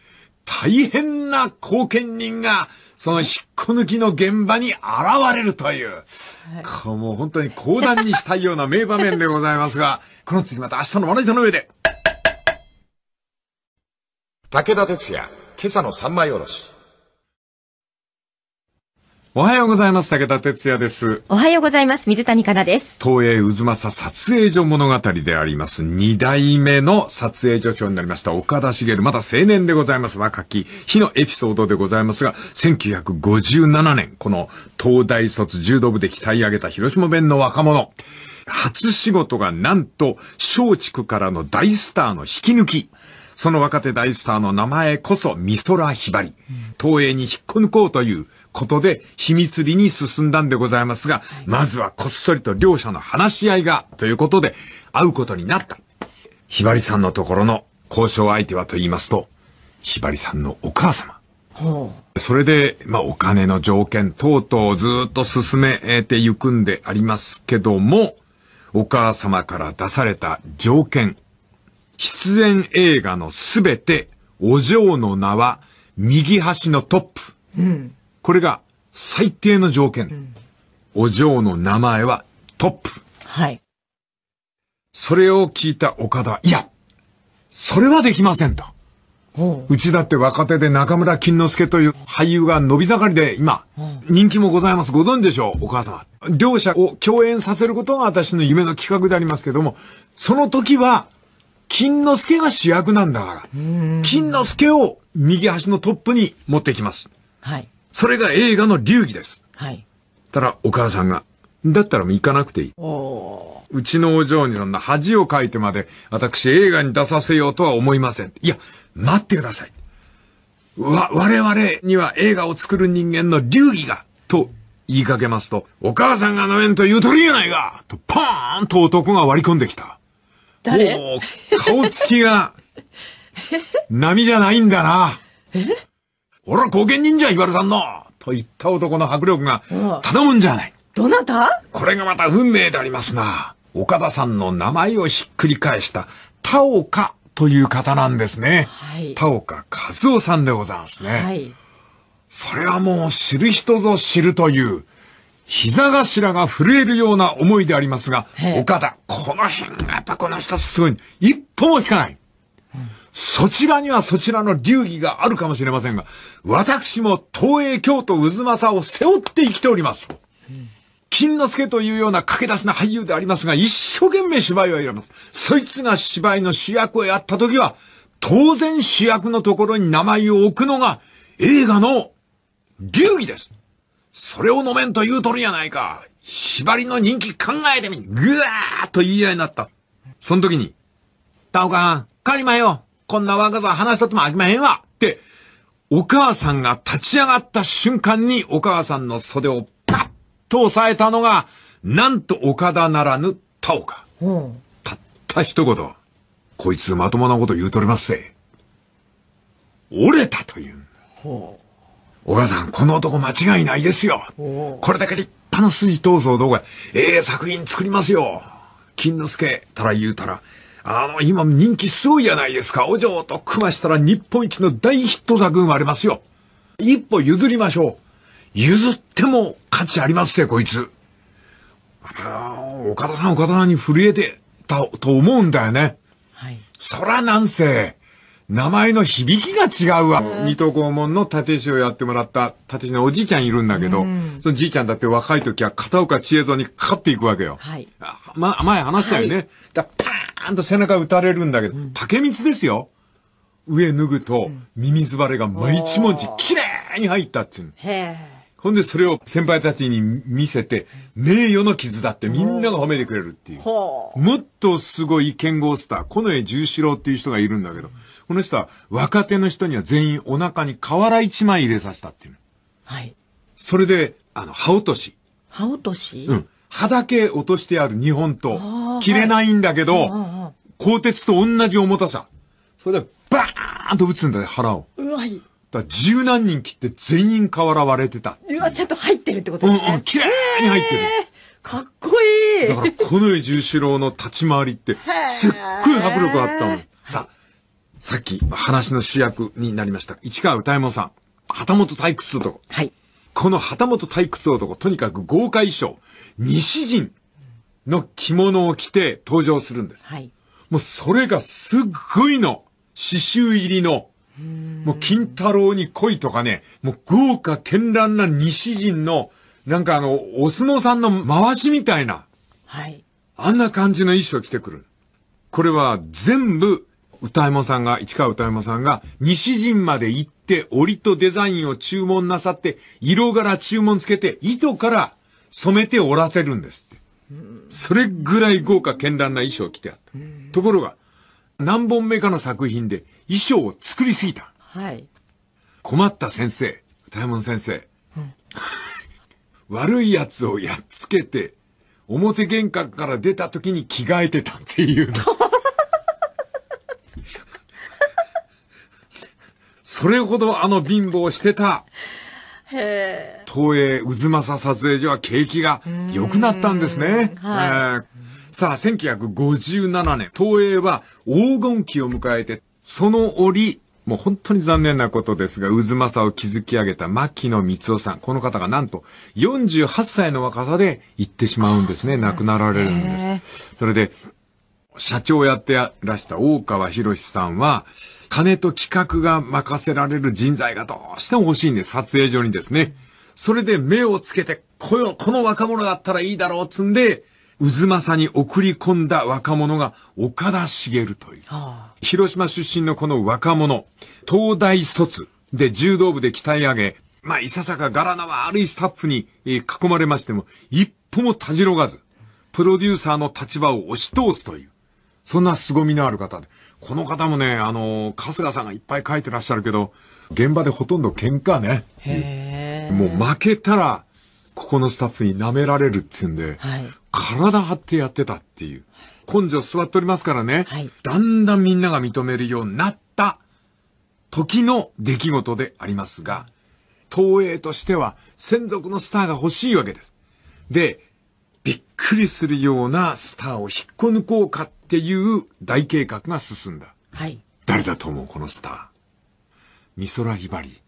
大変な貢献人が、その引っこ抜きの現場に現れるという、はい、もう本当に講談にしたいような名場面でございますが、この次また明日のまな板の上で。武田鉄矢、今朝の三枚おろし。おはようございます。武田哲也です。おはようございます。水谷香奈です。東映渦政撮影所物語であります。二代目の撮影所長になりました。岡田茂、まだ青年でございます。若き日のエピソードでございますが、1957年、この東大卒柔道部で鍛え上げた広島弁の若者。初仕事がなんと、松竹からの大スターの引き抜き。その若手大スターの名前こそ美空ひばり。東映に引っこ抜こうということで、秘密裏に進んだんでございますが、まずはこっそりと両者の話し合いが、ということで、会うことになった。ひばりさんのところの交渉相手はと言いますと、ひばりさんのお母様。それで、まあ、お金の条件等々をずっと進めていくんでありますけども、お母様から出された条件、出演映画のすべて、お嬢の名は、右端のトップ。うん、これが最低の条件。うん、お嬢の名前はトップ。はい。それを聞いた岡田は、いや、それはできませんと。うちだって若手で中村金之助という俳優が伸び盛りで今、人気もございます。ご存知でしょう、お母様。両者を共演させることが私の夢の企画でありますけども、その時は、金之助が主役なんだから、金之助を右端のトップに持ってきます。はい。それが映画の流儀です。はい。たらお母さんが、だったらもう行かなくていい。うちのお嬢にそんな恥をかいてまで私映画に出させようとは思いません。いや、待ってください。わ、我々には映画を作る人間の流儀が、と言いかけますと、お母さんが飲めんと言うとるやないかとパーンと男が割り込んできた。誰もう、顔つきが、波じゃないんだな。え俺は貢献忍者、イバルさんのと言った男の迫力が、頼むんじゃない。どなたこれがまた運命でありますな。岡田さんの名前をひっくり返した、田岡という方なんですね。はい、田岡和夫さんでございますね。はい、それはもう知る人ぞ知るという、膝頭が震えるような思いでありますが、岡田、この辺がやっぱこの人すごい。一歩も引かない。うん、そちらにはそちらの流儀があるかもしれませんが、私も東映京都渦政を背負って生きております。うん、金之助というような駆け出しな俳優でありますが、一生懸命芝居をやります。そいつが芝居の主役をやった時は、当然主役のところに名前を置くのが映画の流儀です。それを飲めんと言うとるやないか。ひばりの人気考えてみぐわーっと言い合いになった。その時に、タオカン、帰りまよ。こんな若さ話しとっても飽きまへんわ。って、お母さんが立ち上がった瞬間にお母さんの袖をパッと押さえたのが、なんと岡田ならぬタオカ。うん、たった一言。こいつまともなこと言うとりますせ。折れたというほうお母さん、この男間違いないですよ。これだけ立派な筋闘争動画、ええー、作品作りますよ。金之助たら言うたら、あの、今人気すごいじゃないですか。お嬢と組ましたら日本一の大ヒット作生まれますよ。一歩譲りましょう。譲っても価値ありますぜ、こいつ。ああ、岡田さん岡田さんに震えてたと思うんだよね。はい。そらなんせ、名前の響きが違うわ。水戸黄門の立石をやってもらった立石のおじいちゃんいるんだけど、そのじいちゃんだって若い時は片岡千恵蔵にかかっていくわけよ。はい。ま、前話したよね。はい、だパーンと背中打たれるんだけど、竹光ですよ。上脱ぐと、ミミズバレが毎一文字綺麗に入ったっつうへえ。ほんでそれを先輩たちに見せて、名誉の傷だってみんなが褒めてくれるっていう。もっとすごい剣豪スター、近衛十四郎っていう人がいるんだけど、この人は若手の人には全員お腹に瓦一枚入れさせたっていう。はい。それで、あの、歯落とし。歯落としうん。歯だけ落としてある日本刀。切れないんだけど、はい、鋼鉄と同じ重たさ。それで、バーンと打つんだよ、腹を。うわい。だ十何人切って全員瓦割れてたう。うわ、ちゃんと入ってるってことですね。うんうん、綺麗に入ってる。かっこいい。だから、この井重四郎の立ち回りって、すっごい迫力あったの。さあ、さっき話の主役になりました、市川歌右衛門さん、旗本退屈男。はい。この旗本退屈男、とにかく豪華衣装、西陣の着物を着て登場するんです。はい。もうそれがすっごいの、刺繍入りの、もう金太郎に恋とかね、もう豪華絢爛な西陣の、なんかあの、お相撲さんの回しみたいな。はい。あんな感じの衣装着てくる。これは全部歌右衛門さんが、市川歌右衛門さんが、西陣まで行って、折とデザインを注文なさって、色柄注文つけて、糸から染めて折らせるんですって。それぐらい豪華絢爛な衣装を着てあった。ところが、何本目かの作品で衣装を作りすぎた。はい。困った先生、歌右衛門先生。うん、悪い奴をやっつけて、表玄関から出た時に着替えてたっていう。それほどあの貧乏してた、東映渦政撮影所は景気が良くなったんですね。はいえー、さあ、1957年、東映は黄金期を迎えて、その折、もう本当に残念なことですが、渦政を築き上げた牧野光夫さん。この方がなんと48歳の若さで行ってしまうんですね。亡くなられるんです。それで、社長やってらした大川博さんは、金と企画が任せられる人材がどうしても欲しいんです、撮影所にですね。それで目をつけて、この、この若者だったらいいだろう、つんで、渦政に送り込んだ若者が岡田茂という。はあ、広島出身のこの若者、東大卒で柔道部で鍛え上げ、まあ、いささか柄の悪いスタッフに、囲まれましても、一歩もたじろがず、プロデューサーの立場を押し通すという。そんな凄みのある方で。この方もね、あの、春日さんがいっぱい書いてらっしゃるけど、現場でほとんど喧嘩ね。もう負けたら、ここのスタッフに舐められるっていうんで、はい、体張ってやってたっていう。根性座っておりますからね、はい、だんだんみんなが認めるようになった時の出来事でありますが、東映としては専属のスターが欲しいわけです。で、びっくりするようなスターを引っこ抜こうかっっていう大計画が進んだ。はい。誰だと思うこのスター。美空ひばり。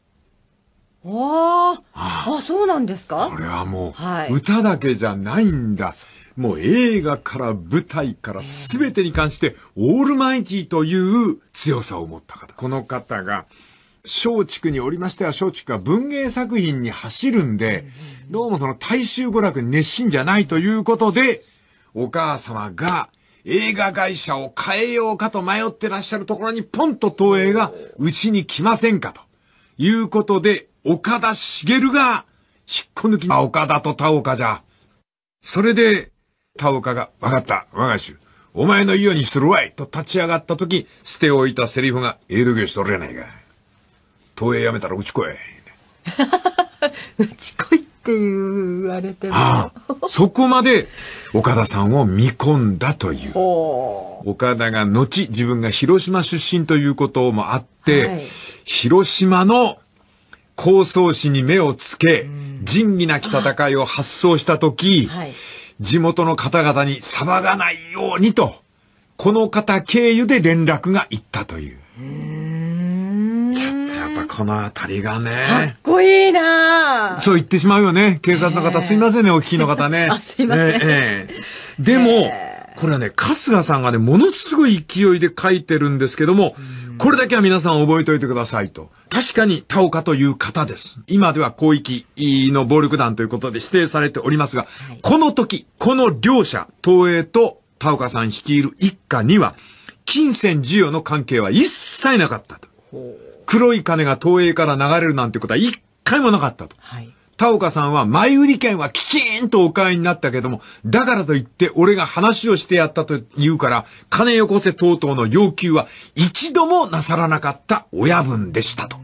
あああ、そうなんですかこれはもう、はい、歌だけじゃないんだ。もう映画から舞台から全てに関して、オールマイティという強さを持った方。この方が、松竹におりましては松竹は文芸作品に走るんで、どうもその大衆娯楽に熱心じゃないということで、お母様が映画会社を変えようかと迷ってらっしゃるところにポンと東映がうちに来ませんかということで、岡田茂が引っこ抜き、あ、岡田と田岡じゃ。それで、田岡が、わかった、我が主。お前の言うにするわいと立ち上がった時、捨て置いたセリフが、ええしとるやないか。東映やめたらうち来い。うち来いって言われてああそこまで岡田さんを見込んだという。岡田が後自分が広島出身ということもあって、はい、広島の構想史に目をつけ、仁義なき戦いを発想したとき、はい、地元の方々に騒がないようにと、この方経由で連絡がいったという。うこの辺りがね。かっこいいなそう言ってしまうよね。警察の方、えー、すいませんね、お聞きの方ね。あ、すいません。ええー、でも、えー、これはね、春日さんがね、ものすごい勢いで書いてるんですけども、これだけは皆さん覚えておいてくださいと。確かに田岡という方です。今では広域の暴力団ということで指定されておりますが、はい、この時、この両者、東映と田岡さん率いる一家には、金銭授与の関係は一切なかったと。黒い金が東映から流れるなんてことは一回もなかったと。はい。田岡さんは前売り券はきちんとお買いになったけども、だからといって俺が話をしてやったと言うから、金よこせ等々の要求は一度もなさらなかった親分でしたと。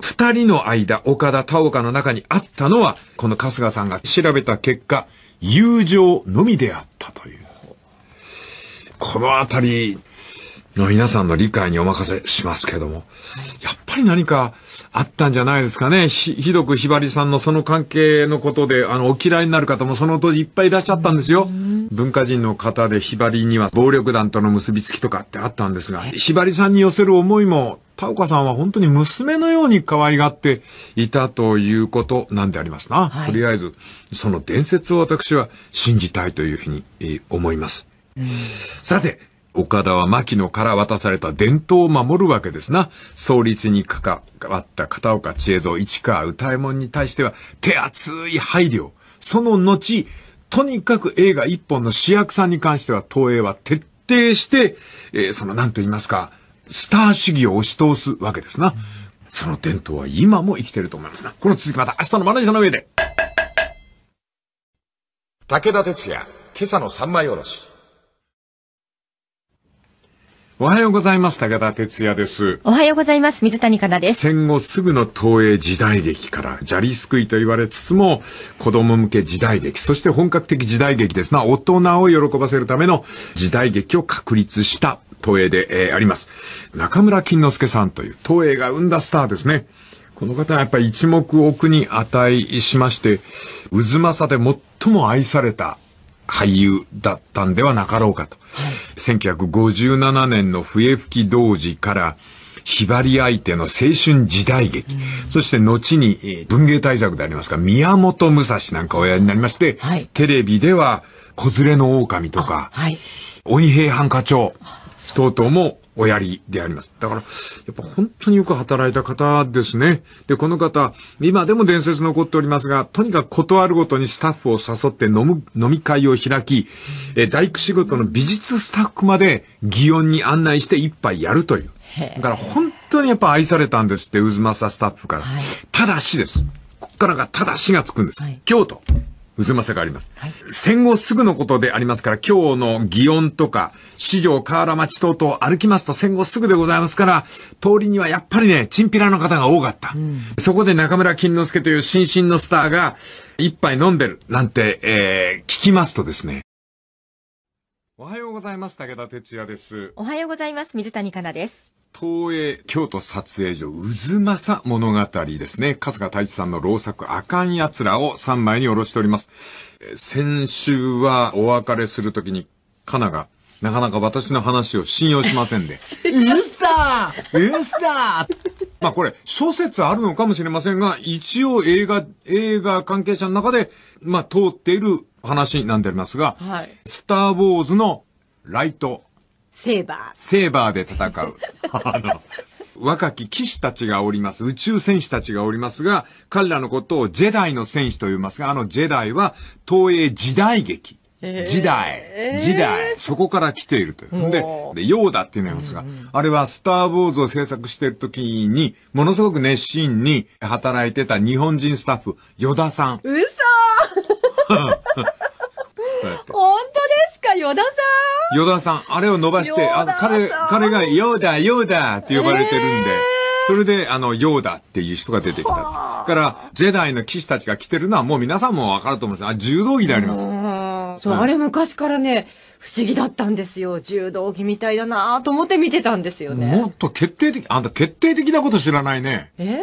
二人の間、岡田田岡の中にあったのは、この春日さんが調べた結果、友情のみであったという。このあたり、皆さんの理解にお任せしますけども、やっぱり何かあったんじゃないですかね。ひ、ひどくひばりさんのその関係のことで、あの、お嫌いになる方もその当時いっぱいいらっしゃったんですよ。文化人の方でひばりには暴力団との結びつきとかってあったんですが、ひばりさんに寄せる思いも、田岡さんは本当に娘のように可愛がっていたということなんでありますな。はい、とりあえず、その伝説を私は信じたいというふうに思います。さて、岡田は牧野から渡された伝統を守るわけですな。創立に関わった片岡千恵蔵、市川歌右衛門に対しては手厚い配慮。その後、とにかく映画一本の主役さんに関しては東映は徹底して、えー、その何と言いますか、スター主義を押し通すわけですな。その伝統は今も生きてると思いますな。この続きまた明日のマネージャーの上で。武田鉄矢、今朝の三枚おろし。おはようございます。高田哲也です。おはようございます。水谷香奈です。戦後すぐの東映時代劇から、砂利救いと言われつつも、子供向け時代劇、そして本格的時代劇ですな、大人を喜ばせるための時代劇を確立した東映で、えー、あります。中村金之助さんという東映が生んだスターですね。この方はやっぱり一目置くに値しまして、渦政で最も愛された俳優だったんではなかろうかと。はい、1957年の笛吹き同時から、ひばり相手の青春時代劇、そして後に文芸大作でありますが、宮本武蔵なんかおやりになりまして、はい、テレビでは、子連れの狼とか、はい、鬼平犯科長、等々もおやりであります。だから、やっぱ本当によく働いた方ですね。で、この方、今でも伝説残っておりますが、とにかく断るごとにスタッフを誘って飲む、飲み会を開き、え大工仕事の美術スタッフまで祇園に案内して一杯やるという。だから本当にやっぱ愛されたんですって、渦政スタッフから。はい、ただしです。こっからがただしがつくんです。はい、京都。渦政があります、はい、戦後すぐのことでありますから、今日の祇園とか、市場河原町等々歩きますと戦後すぐでございますから、通りにはやっぱりね、チンピラの方が多かった。うん、そこで中村金之助という新進のスターが、一杯飲んでるなんて、えー、聞きますとですね、おはようございます。武田哲也です。おはようございます。水谷香奈です。東映京都撮影所渦政物語ですね。春日太一さんの老作あかん奴らを3枚におろしております。先週はお別れするときに、カナがなかなか私の話を信用しませんで。うっさーうっさーまあこれ、諸説あるのかもしれませんが、一応映画、映画関係者の中で、まあ通っている話なんでありますが、はい、スター・ウォーズのライト。セーバー。セーバーで戦う。あの、若き騎士たちがおります。宇宙戦士たちがおりますが、彼らのことをジェダイの戦士と言いますが、あのジェダイは東映時代劇。時代、時代、そこから来ているという。で、でヨーダっていうのがいますが、あれはスター・ウォーズを制作している時に、ものすごく熱心に働いてた日本人スタッフ、ヨダさん。嘘本当ですかヨダさんヨダさん、あれを伸ばして、あの、彼、彼がヨーダ、ヨーダって呼ばれてるんで、それで、あの、ヨーダっていう人が出てきた。だから、ジェダイの騎士たちが来てるのはもう皆さんもわかると思うんですあ、柔道着であります。そう、あれ昔からね、不思議だったんですよ。柔道着みたいだなと思って見てたんですよね。もっと決定的、あんた決定的なこと知らないね。え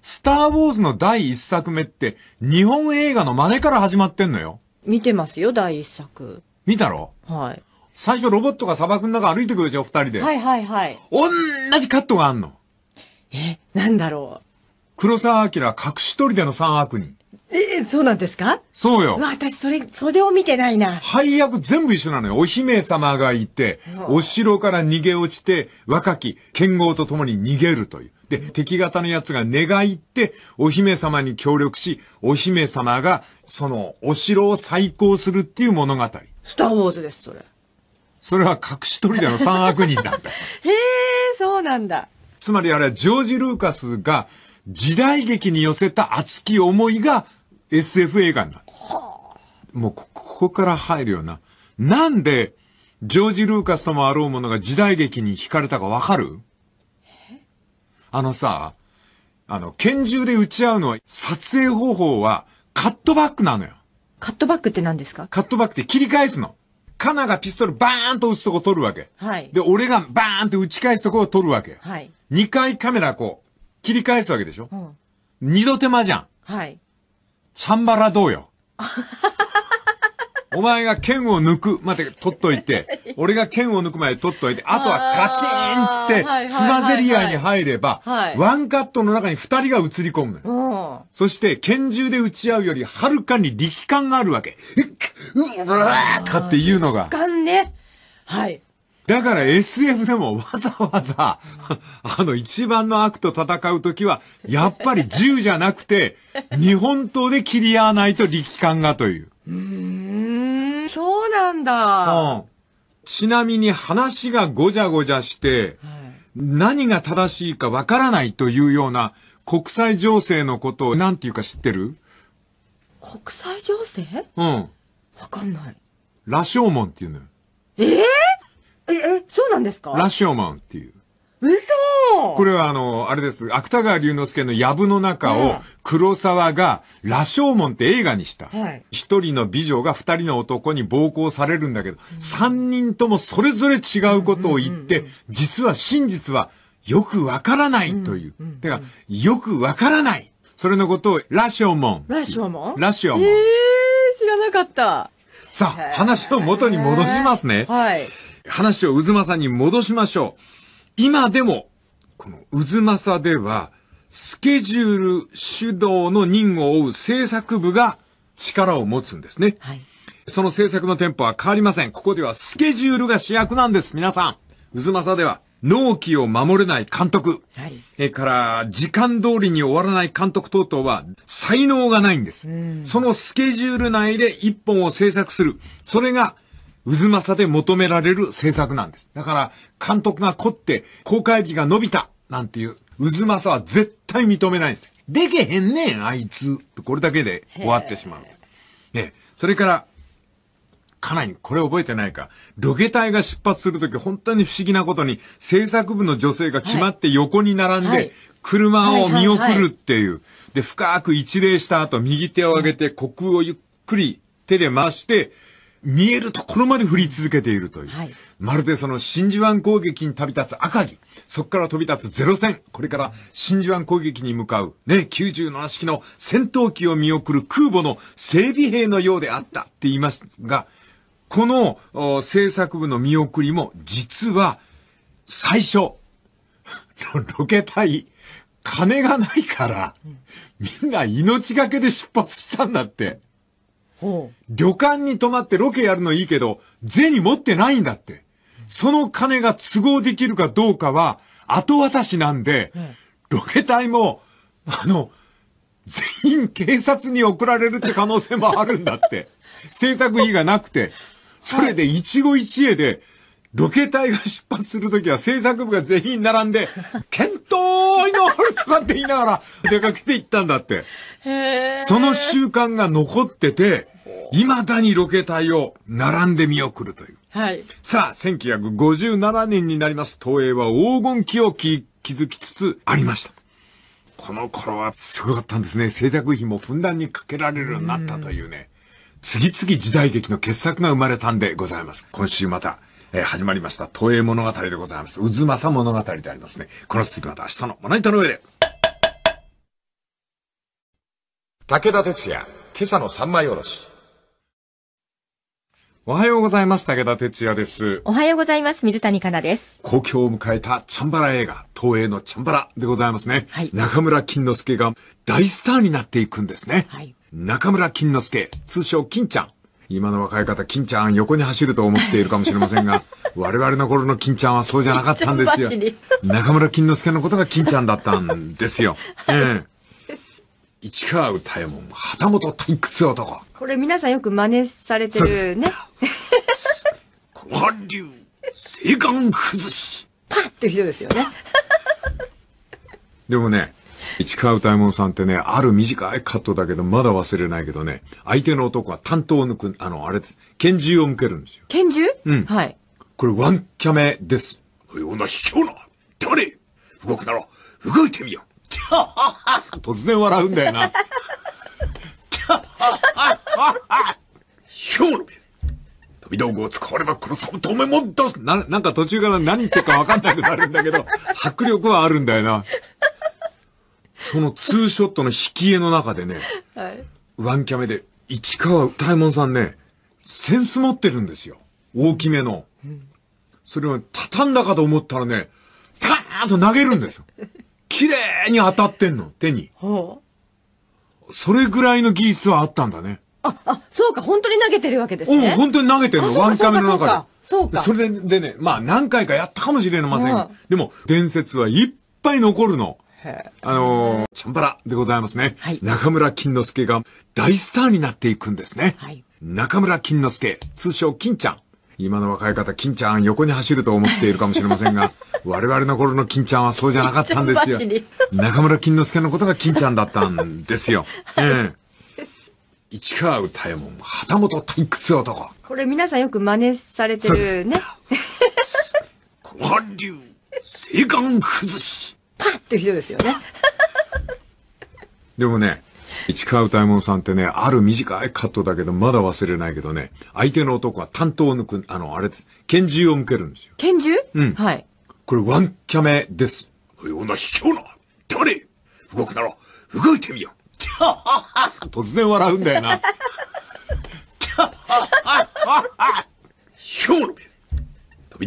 スター・ウォーズの第一作目って、日本映画の真似から始まってんのよ。見てますよ、第一作。見たろはい。最初ロボットが砂漠の中歩いてくるでしょ、二人で。はいはいはい。同じカットがあんの。え、なんだろう。黒沢明隠しりでの三悪人。え、そうなんですかそうよ。私、それ、袖を見てないな。配役全部一緒なのよ。お姫様がいて、お城から逃げ落ちて、若き剣豪と共に逃げるという。で、敵方の奴が寝返って、お姫様に協力し、お姫様が、その、お城を再興するっていう物語。スター・ウォーズです、それ。それは隠し砦の三悪人なんだ。へえ、そうなんだ。つまりあれはジョージ・ルーカスが時代劇に寄せた熱き思いが SF 映画になる。もうここから入るよな。なんで、ジョージ・ルーカスともあろうものが時代劇に惹かれたかわかるあのさ、あの、拳銃で撃ち合うのは、撮影方法はカットバックなのよ。カットバックって何ですかカットバックって切り返すの。カナがピストルバーンと撃つとこ取るわけ。はい。で、俺がバーンって打ち返すとこを取るわけ。はい。二回カメラこう、切り返すわけでしょうん。二度手間じゃん。はい。チャンバラどうよ。お前が剣を抜くまで取っといて、俺が剣を抜くまで取っといて、あとはカチーンって、つまぜり合いに入れば、ワンカットの中に二人が映り込むそして、拳銃で撃ち合うより、はるかに力感があるわけ。うっ、うっ、うわーとかっていうのが。力感ね。はい。だから SF でもわざわざ、あの一番の悪と戦うときは、やっぱり銃じゃなくて、日本刀で切り合わないと力感がという。うーん、そうなんだ。うん。ちなみに話がごじゃごじゃして、何が正しいかわからないというような国際情勢のことを何て言うか知ってる国際情勢うん。わかんない。羅生門っていうのよ。ええーそうなんですかラッシオマンっていう。嘘これはあの、あれです。芥川龍之介の藪の中を黒沢が羅生門って映画にした。一、はい、一人の美女が二人の男に暴行されるんだけど、三、うん、人ともそれぞれ違うことを言って、実は真実はよくわからないという。てか、よくわからないそれのことを羅生門。羅生門羅生門。えー、知らなかった。さあ、話を元に戻しますね。はい。話を渦政に戻しましょう。今でも、この渦政では、スケジュール主導の任務を負う制作部が力を持つんですね。はい、その制作のテンポは変わりません。ここではスケジュールが主役なんです。皆さん、渦政では納期を守れない監督、はい、えから時間通りに終わらない監督等々は才能がないんです。そのスケジュール内で一本を制作する。それが渦政で求められる政策なんです。だから、監督が凝って、公開日が伸びたなんていう、渦政は絶対認めないんです。でけへんねん、あいつ。これだけで終わってしまう。ねそれから、かなり、これ覚えてないか。ロケ隊が出発するとき、本当に不思議なことに、制作部の女性が決まって横に並んで、車を見送るっていう。で、深く一礼した後、右手を上げて、虚空をゆっくり手で回して、見えるところまで降り続けているという。はい、まるでその真珠湾攻撃に旅立つ赤城、そこから飛び立つゼロ戦、これから真珠湾攻撃に向かう、ね、97式の戦闘機を見送る空母の整備兵のようであったって言いますが、この政策部の見送りも実は最初、ロケ隊、金がないから、みんな命がけで出発したんだって。旅館に泊まってロケやるのいいけど、銭持ってないんだって。その金が都合できるかどうかは、後渡しなんで、ロケ隊も、あの、全員警察に送られるって可能性もあるんだって。制作費がなくて。それで一期一会で、ロケ隊が出発するときは制作部が全員並んで、検討のるとかって言いながら出かけて行ったんだって。その習慣が残ってて、未だにロケ隊を並んで見送るという。はい。さあ、1957年になります。東映は黄金期を築きつつありました。この頃はすごかったんですね。制作費もふんだんにかけられるようになったというね。う次々時代劇の傑作が生まれたんでございます。今週また。えー、始まりました、東映物語でございます。渦政物語でありますね。この続きまた明日のまな板の上で。武田鉄矢、今朝の三枚おろし。おはようございます。武田哲也です。おはようございます。水谷香奈です。公共を迎えたチャンバラ映画、東映のチャンバラでございますね。はい、中村金之助が大スターになっていくんですね。はい、中村金之助、通称金ちゃん。今の若い方、金ちゃん横に走ると思っているかもしれませんが、我々の頃の金ちゃんはそうじゃなかったんですよ。中村金之助のことが金ちゃんだったんですよ。はい、ええ。市川歌右衛門、旗本退屈男。これ皆さんよく真似されてるね。小流、青崩し。パッって人ですよね。でもね、市川歌右衛門さんってね、ある短いカットだけど、まだ忘れないけどね、相手の男は担当を抜く、あの、あれ拳銃を向けるんですよ。拳銃うん。はい。これ、ワンキャメです。おい、女卑怯な黙れ動くなら、動いてみよう 突然笑うんだよな。卑怯の目飛び道具を使われば殺さぶとお前も出すな、なんか途中から何言ってるか分かんなくなるんだけど、迫力はあるんだよな。そのツーショットの引き絵の中でね、はい、ワンキャメで、市川歌右衛門さんね、センス持ってるんですよ。大きめの。うん、それを畳んだかと思ったらね、ターンと投げるんですよ。綺麗に当たってんの、手に。それぐらいの技術はあったんだね。あ、あ、そうか、本当に投げてるわけですね。うん、本当に投げてるの、ワンカメの中で。そうか。それでね、まあ何回かやったかもしれません。ん、でも、伝説はいっぱい残るの。あのー、チャンバラでございますね。はい、中村金之助が大スターになっていくんですね。はい、中村金之助、通称金ちゃん。今の若い方、金ちゃん横に走ると思っているかもしれませんが、我々の頃の金ちゃんはそうじゃなかったんですよ。中村金之助のことが金ちゃんだったんですよ。は い、えー市川歌右衛門、旗本退屈男。これ皆さんよく真似されてるね。韓流、青眼崩し。パッっていう人ですよね。でもね、市川歌右衛門さんってね、ある短いカットだけど、まだ忘れないけどね、相手の男は担当を抜く、あの、あれ、拳銃を向けるんですよ。拳銃うん。はい。これ、ワンキャメです。おい、女卑怯な黙れ動くなら、動いてみよう 突然笑うんだよな。卑怯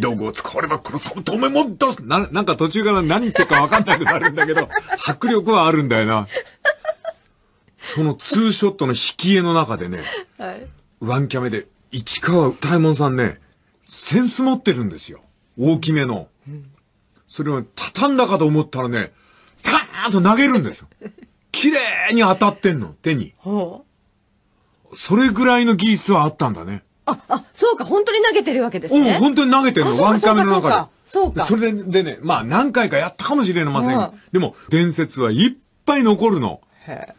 御道具を使わればこのサブトも出すな、なんか途中から何言ってるかわかんなくなるんだけど、迫力はあるんだよな。そのツーショットの引き絵の中でね、はい、ワンキャメで、市川歌右衛門さんね、センス持ってるんですよ。大きめの。うん、それを畳んだかと思ったらね、ターンと投げるんですよ。綺麗に当たってんの、手に。それぐらいの技術はあったんだね。あ、あ、そうか、本当に投げてるわけですね。うん、本当に投げてるの、ワンカメの中で。そうか。それでね、まあ何回かやったかもしれません。でも、伝説はいっぱい残るの。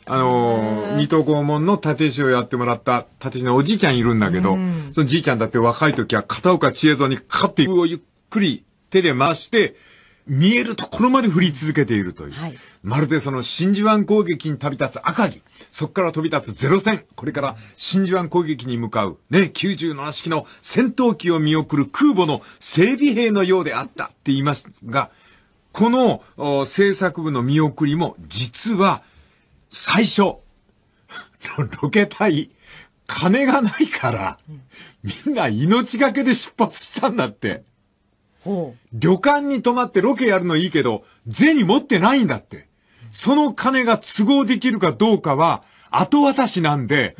あのー、水戸黄門の立石をやってもらった立石のおじいちゃんいるんだけど、そのじいちゃんだって若い時は片岡千恵蔵にかって、ゆっくり手で回して、見えるところまで降り続けているという。はい、まるでその真珠湾攻撃に旅立つ赤城、そこから飛び立つゼロ戦、これから真珠湾攻撃に向かう、ね、97式の戦闘機を見送る空母の整備兵のようであったって言いますが、この政策部の見送りも実は最初、ロケ隊、金がないから、みんな命がけで出発したんだって。旅館に泊まってロケやるのいいけど、銭持ってないんだって。その金が都合できるかどうかは、後渡しなんで、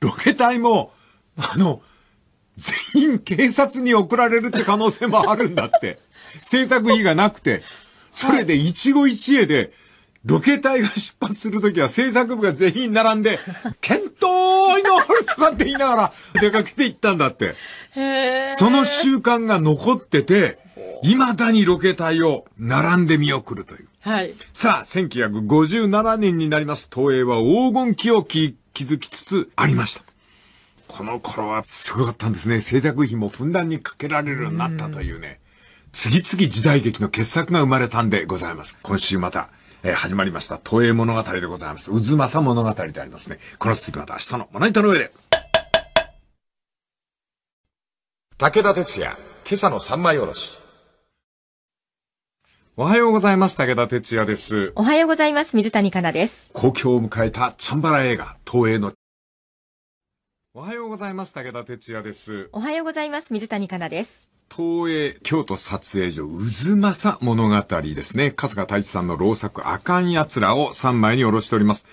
ロケ隊も、あの、全員警察に送られるって可能性もあるんだって。制作費がなくて。それで一期一会で、ロケ隊が出発するときは制作部が全員並んで、検討あるとかって言いながら出かけていったんだって。その習慣が残ってて、まだにロケ隊を並んで見送るという。はい。さあ、1957年になります。東映は黄金期を築きつつありました。この頃はすごかったんですね。制作費もふんだんにかけられるようになったというね。う次々時代劇の傑作が生まれたんでございます。今週また、えー、始まりました。東映物語でございます。渦政物語でありますね。この続きまた明日のまな板の上で。武田鉄矢、今朝の三枚おろし。おはようございます。武田哲也です。おはようございます。水谷香奈です。公共を迎えたチャンバラ映画、東映の。おはようございます。武田哲也です。おはようございます。水谷香奈です。東映京都撮影所渦政物語ですね。春日太一さんの老作あかん奴らを3枚におろしております。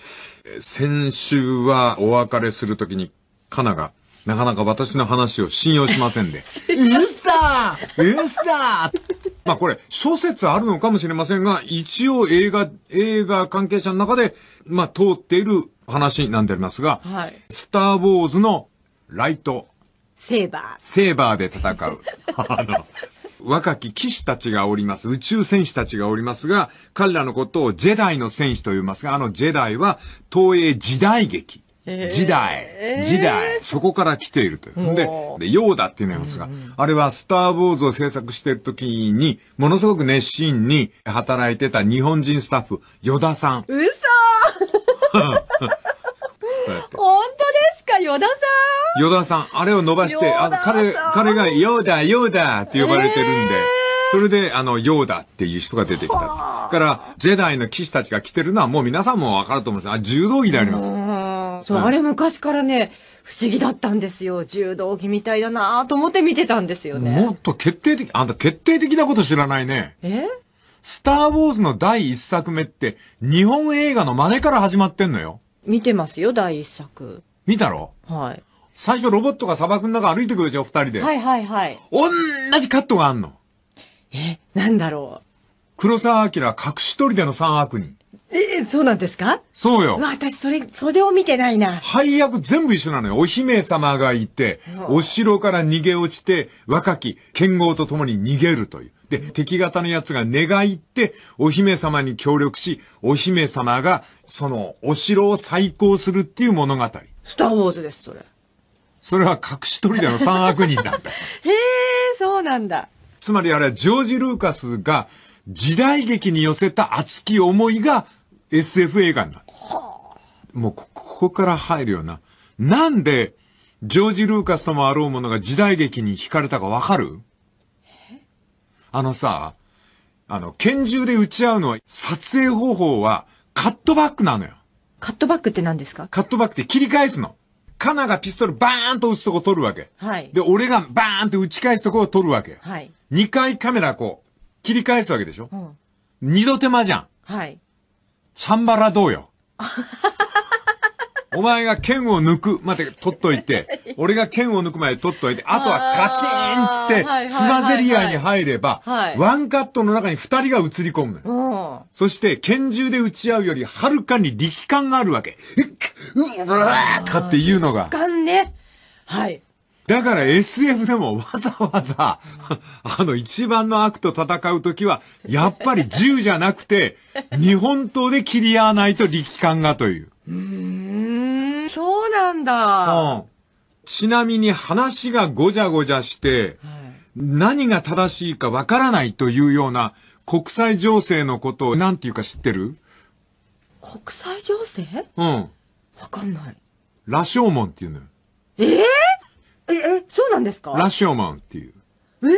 先週はお別れするときに、かながなかなか私の話を信用しませんで。うっさーうっさーまあこれ、諸説あるのかもしれませんが、一応映画、映画関係者の中で、まあ通っている話なんでありますが、はい、スター・ウォーズのライト。セーバー。セーバーで戦う。あの、若き騎士たちがおります。宇宙戦士たちがおりますが、彼らのことをジェダイの戦士と言いますが、あのジェダイは東映時代劇。時代、時代、そこから来ているという。で、でヨーダっていうのがいますが、あれはスター・ウォーズを制作している時に、ものすごく熱心に働いてた日本人スタッフ、ヨダさん。嘘本当ですかヨダさんヨダさん、あれを伸ばして、あの、彼、彼がヨーダ、ヨーダって呼ばれてるんで、それで、あの、ヨーダっていう人が出てきた。だから、ジェダイの騎士たちが来てるのはもう皆さんもわかると思うんですあ、柔道着であります。そう、あれ昔からね、不思議だったんですよ。柔道着みたいだなと思って見てたんですよね。もっと決定的、あんた決定的なこと知らないね。えスター・ウォーズの第一作目って、日本映画の真似から始まってんのよ。見てますよ、第一作。見たろはい。最初ロボットが砂漠の中歩いてくるでしょ、二人で。はいはいはい。同じカットがあんの。え、なんだろう。黒沢明隠し撮りでの三悪人。え、そうなんですかそうよ。私、それ、袖を見てないな。配役全部一緒なのよ。お姫様がいて、お城から逃げ落ちて、若き剣豪と共に逃げるという。で、敵方の奴が寝返って、お姫様に協力し、お姫様が、その、お城を再興するっていう物語。スター・ウォーズです、それ。それは隠し砦の三悪人なんだ。へえ、そうなんだ。つまりあれはジョージ・ルーカスが時代劇に寄せた熱き思いが SF 映画になる。もうここから入るよな。なんで、ジョージ・ルーカスともあろうものが時代劇に惹かれたかわかるあのさ、あの、拳銃で撃ち合うのは、撮影方法はカットバックなのよ。カットバックって何ですかカットバックって切り返すの。カナがピストルバーンと撃つとこ取るわけ。はい。で、俺がバーンって打ち返すとこを取るわけ。はい。二回カメラこう、切り返すわけでしょうん。二度手間じゃん。はい。チャンバラどうよ。お前が剣を抜くまで取っといて、俺が剣を抜くまで取っといて、あとはカチーンって、つまぜり合いに入れば、ワンカットの中に二人が映り込むの。そして、拳銃で撃ち合うより、はるかに力感があるわけ。うっ、うわーとかっていうのが。力感ね。はい。だから SF でもわざわざ、あの一番の悪と戦うときは、やっぱり銃じゃなくて、日本刀で切り合わないと力感がという。うーん、そうなんだ。うん。ちなみに話がごじゃごじゃして、はい、何が正しいかわからないというような国際情勢のことを何て言うか知ってる国際情勢うん。わかんない。羅生門っていうのよ。ええーえ、え、そうなんですかラッショーマンっていう。嘘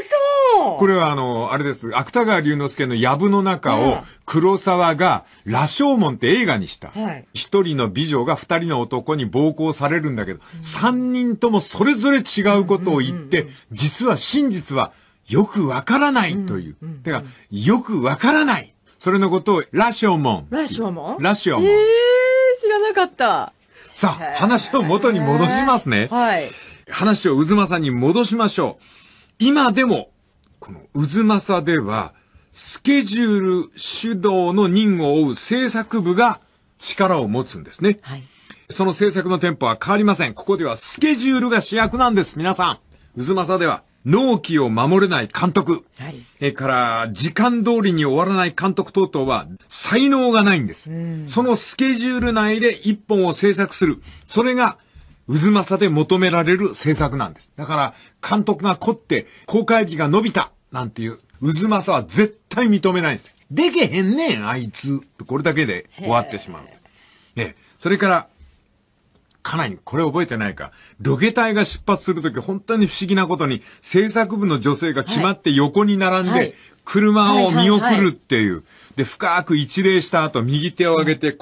これはあの、あれです。芥川龍之介の藪の中を黒沢が羅生門って映画にした。一、はい、一人の美女が二人の男に暴行されるんだけど、三、うん、人ともそれぞれ違うことを言って、実は真実はよくわからないという。てか、よくわからないそれのことを羅生門。羅生門羅生門。えー、知らなかった。さあ、話を元に戻しますね。はい。話を渦政に戻しましょう。今でも、この渦政では、スケジュール主導の任務を負う制作部が力を持つんですね。はい、その制作のテンポは変わりません。ここではスケジュールが主役なんです、皆さん。渦政では、納期を守れない監督。はい、えから、時間通りに終わらない監督等々は、才能がないんです。そのスケジュール内で一本を制作する。それが、渦政で求められる政策なんです。だから、監督が凝って、公開日が伸びたなんていう、渦政は絶対認めないんです。でけへんねん、あいつ。これだけで終わってしまう。ね、それから、かなり、これ覚えてないか。ロケ隊が出発するとき、本当に不思議なことに、制作部の女性が決まって横に並んで、車を見送るっていう。で、深く一礼した後、右手を上げて、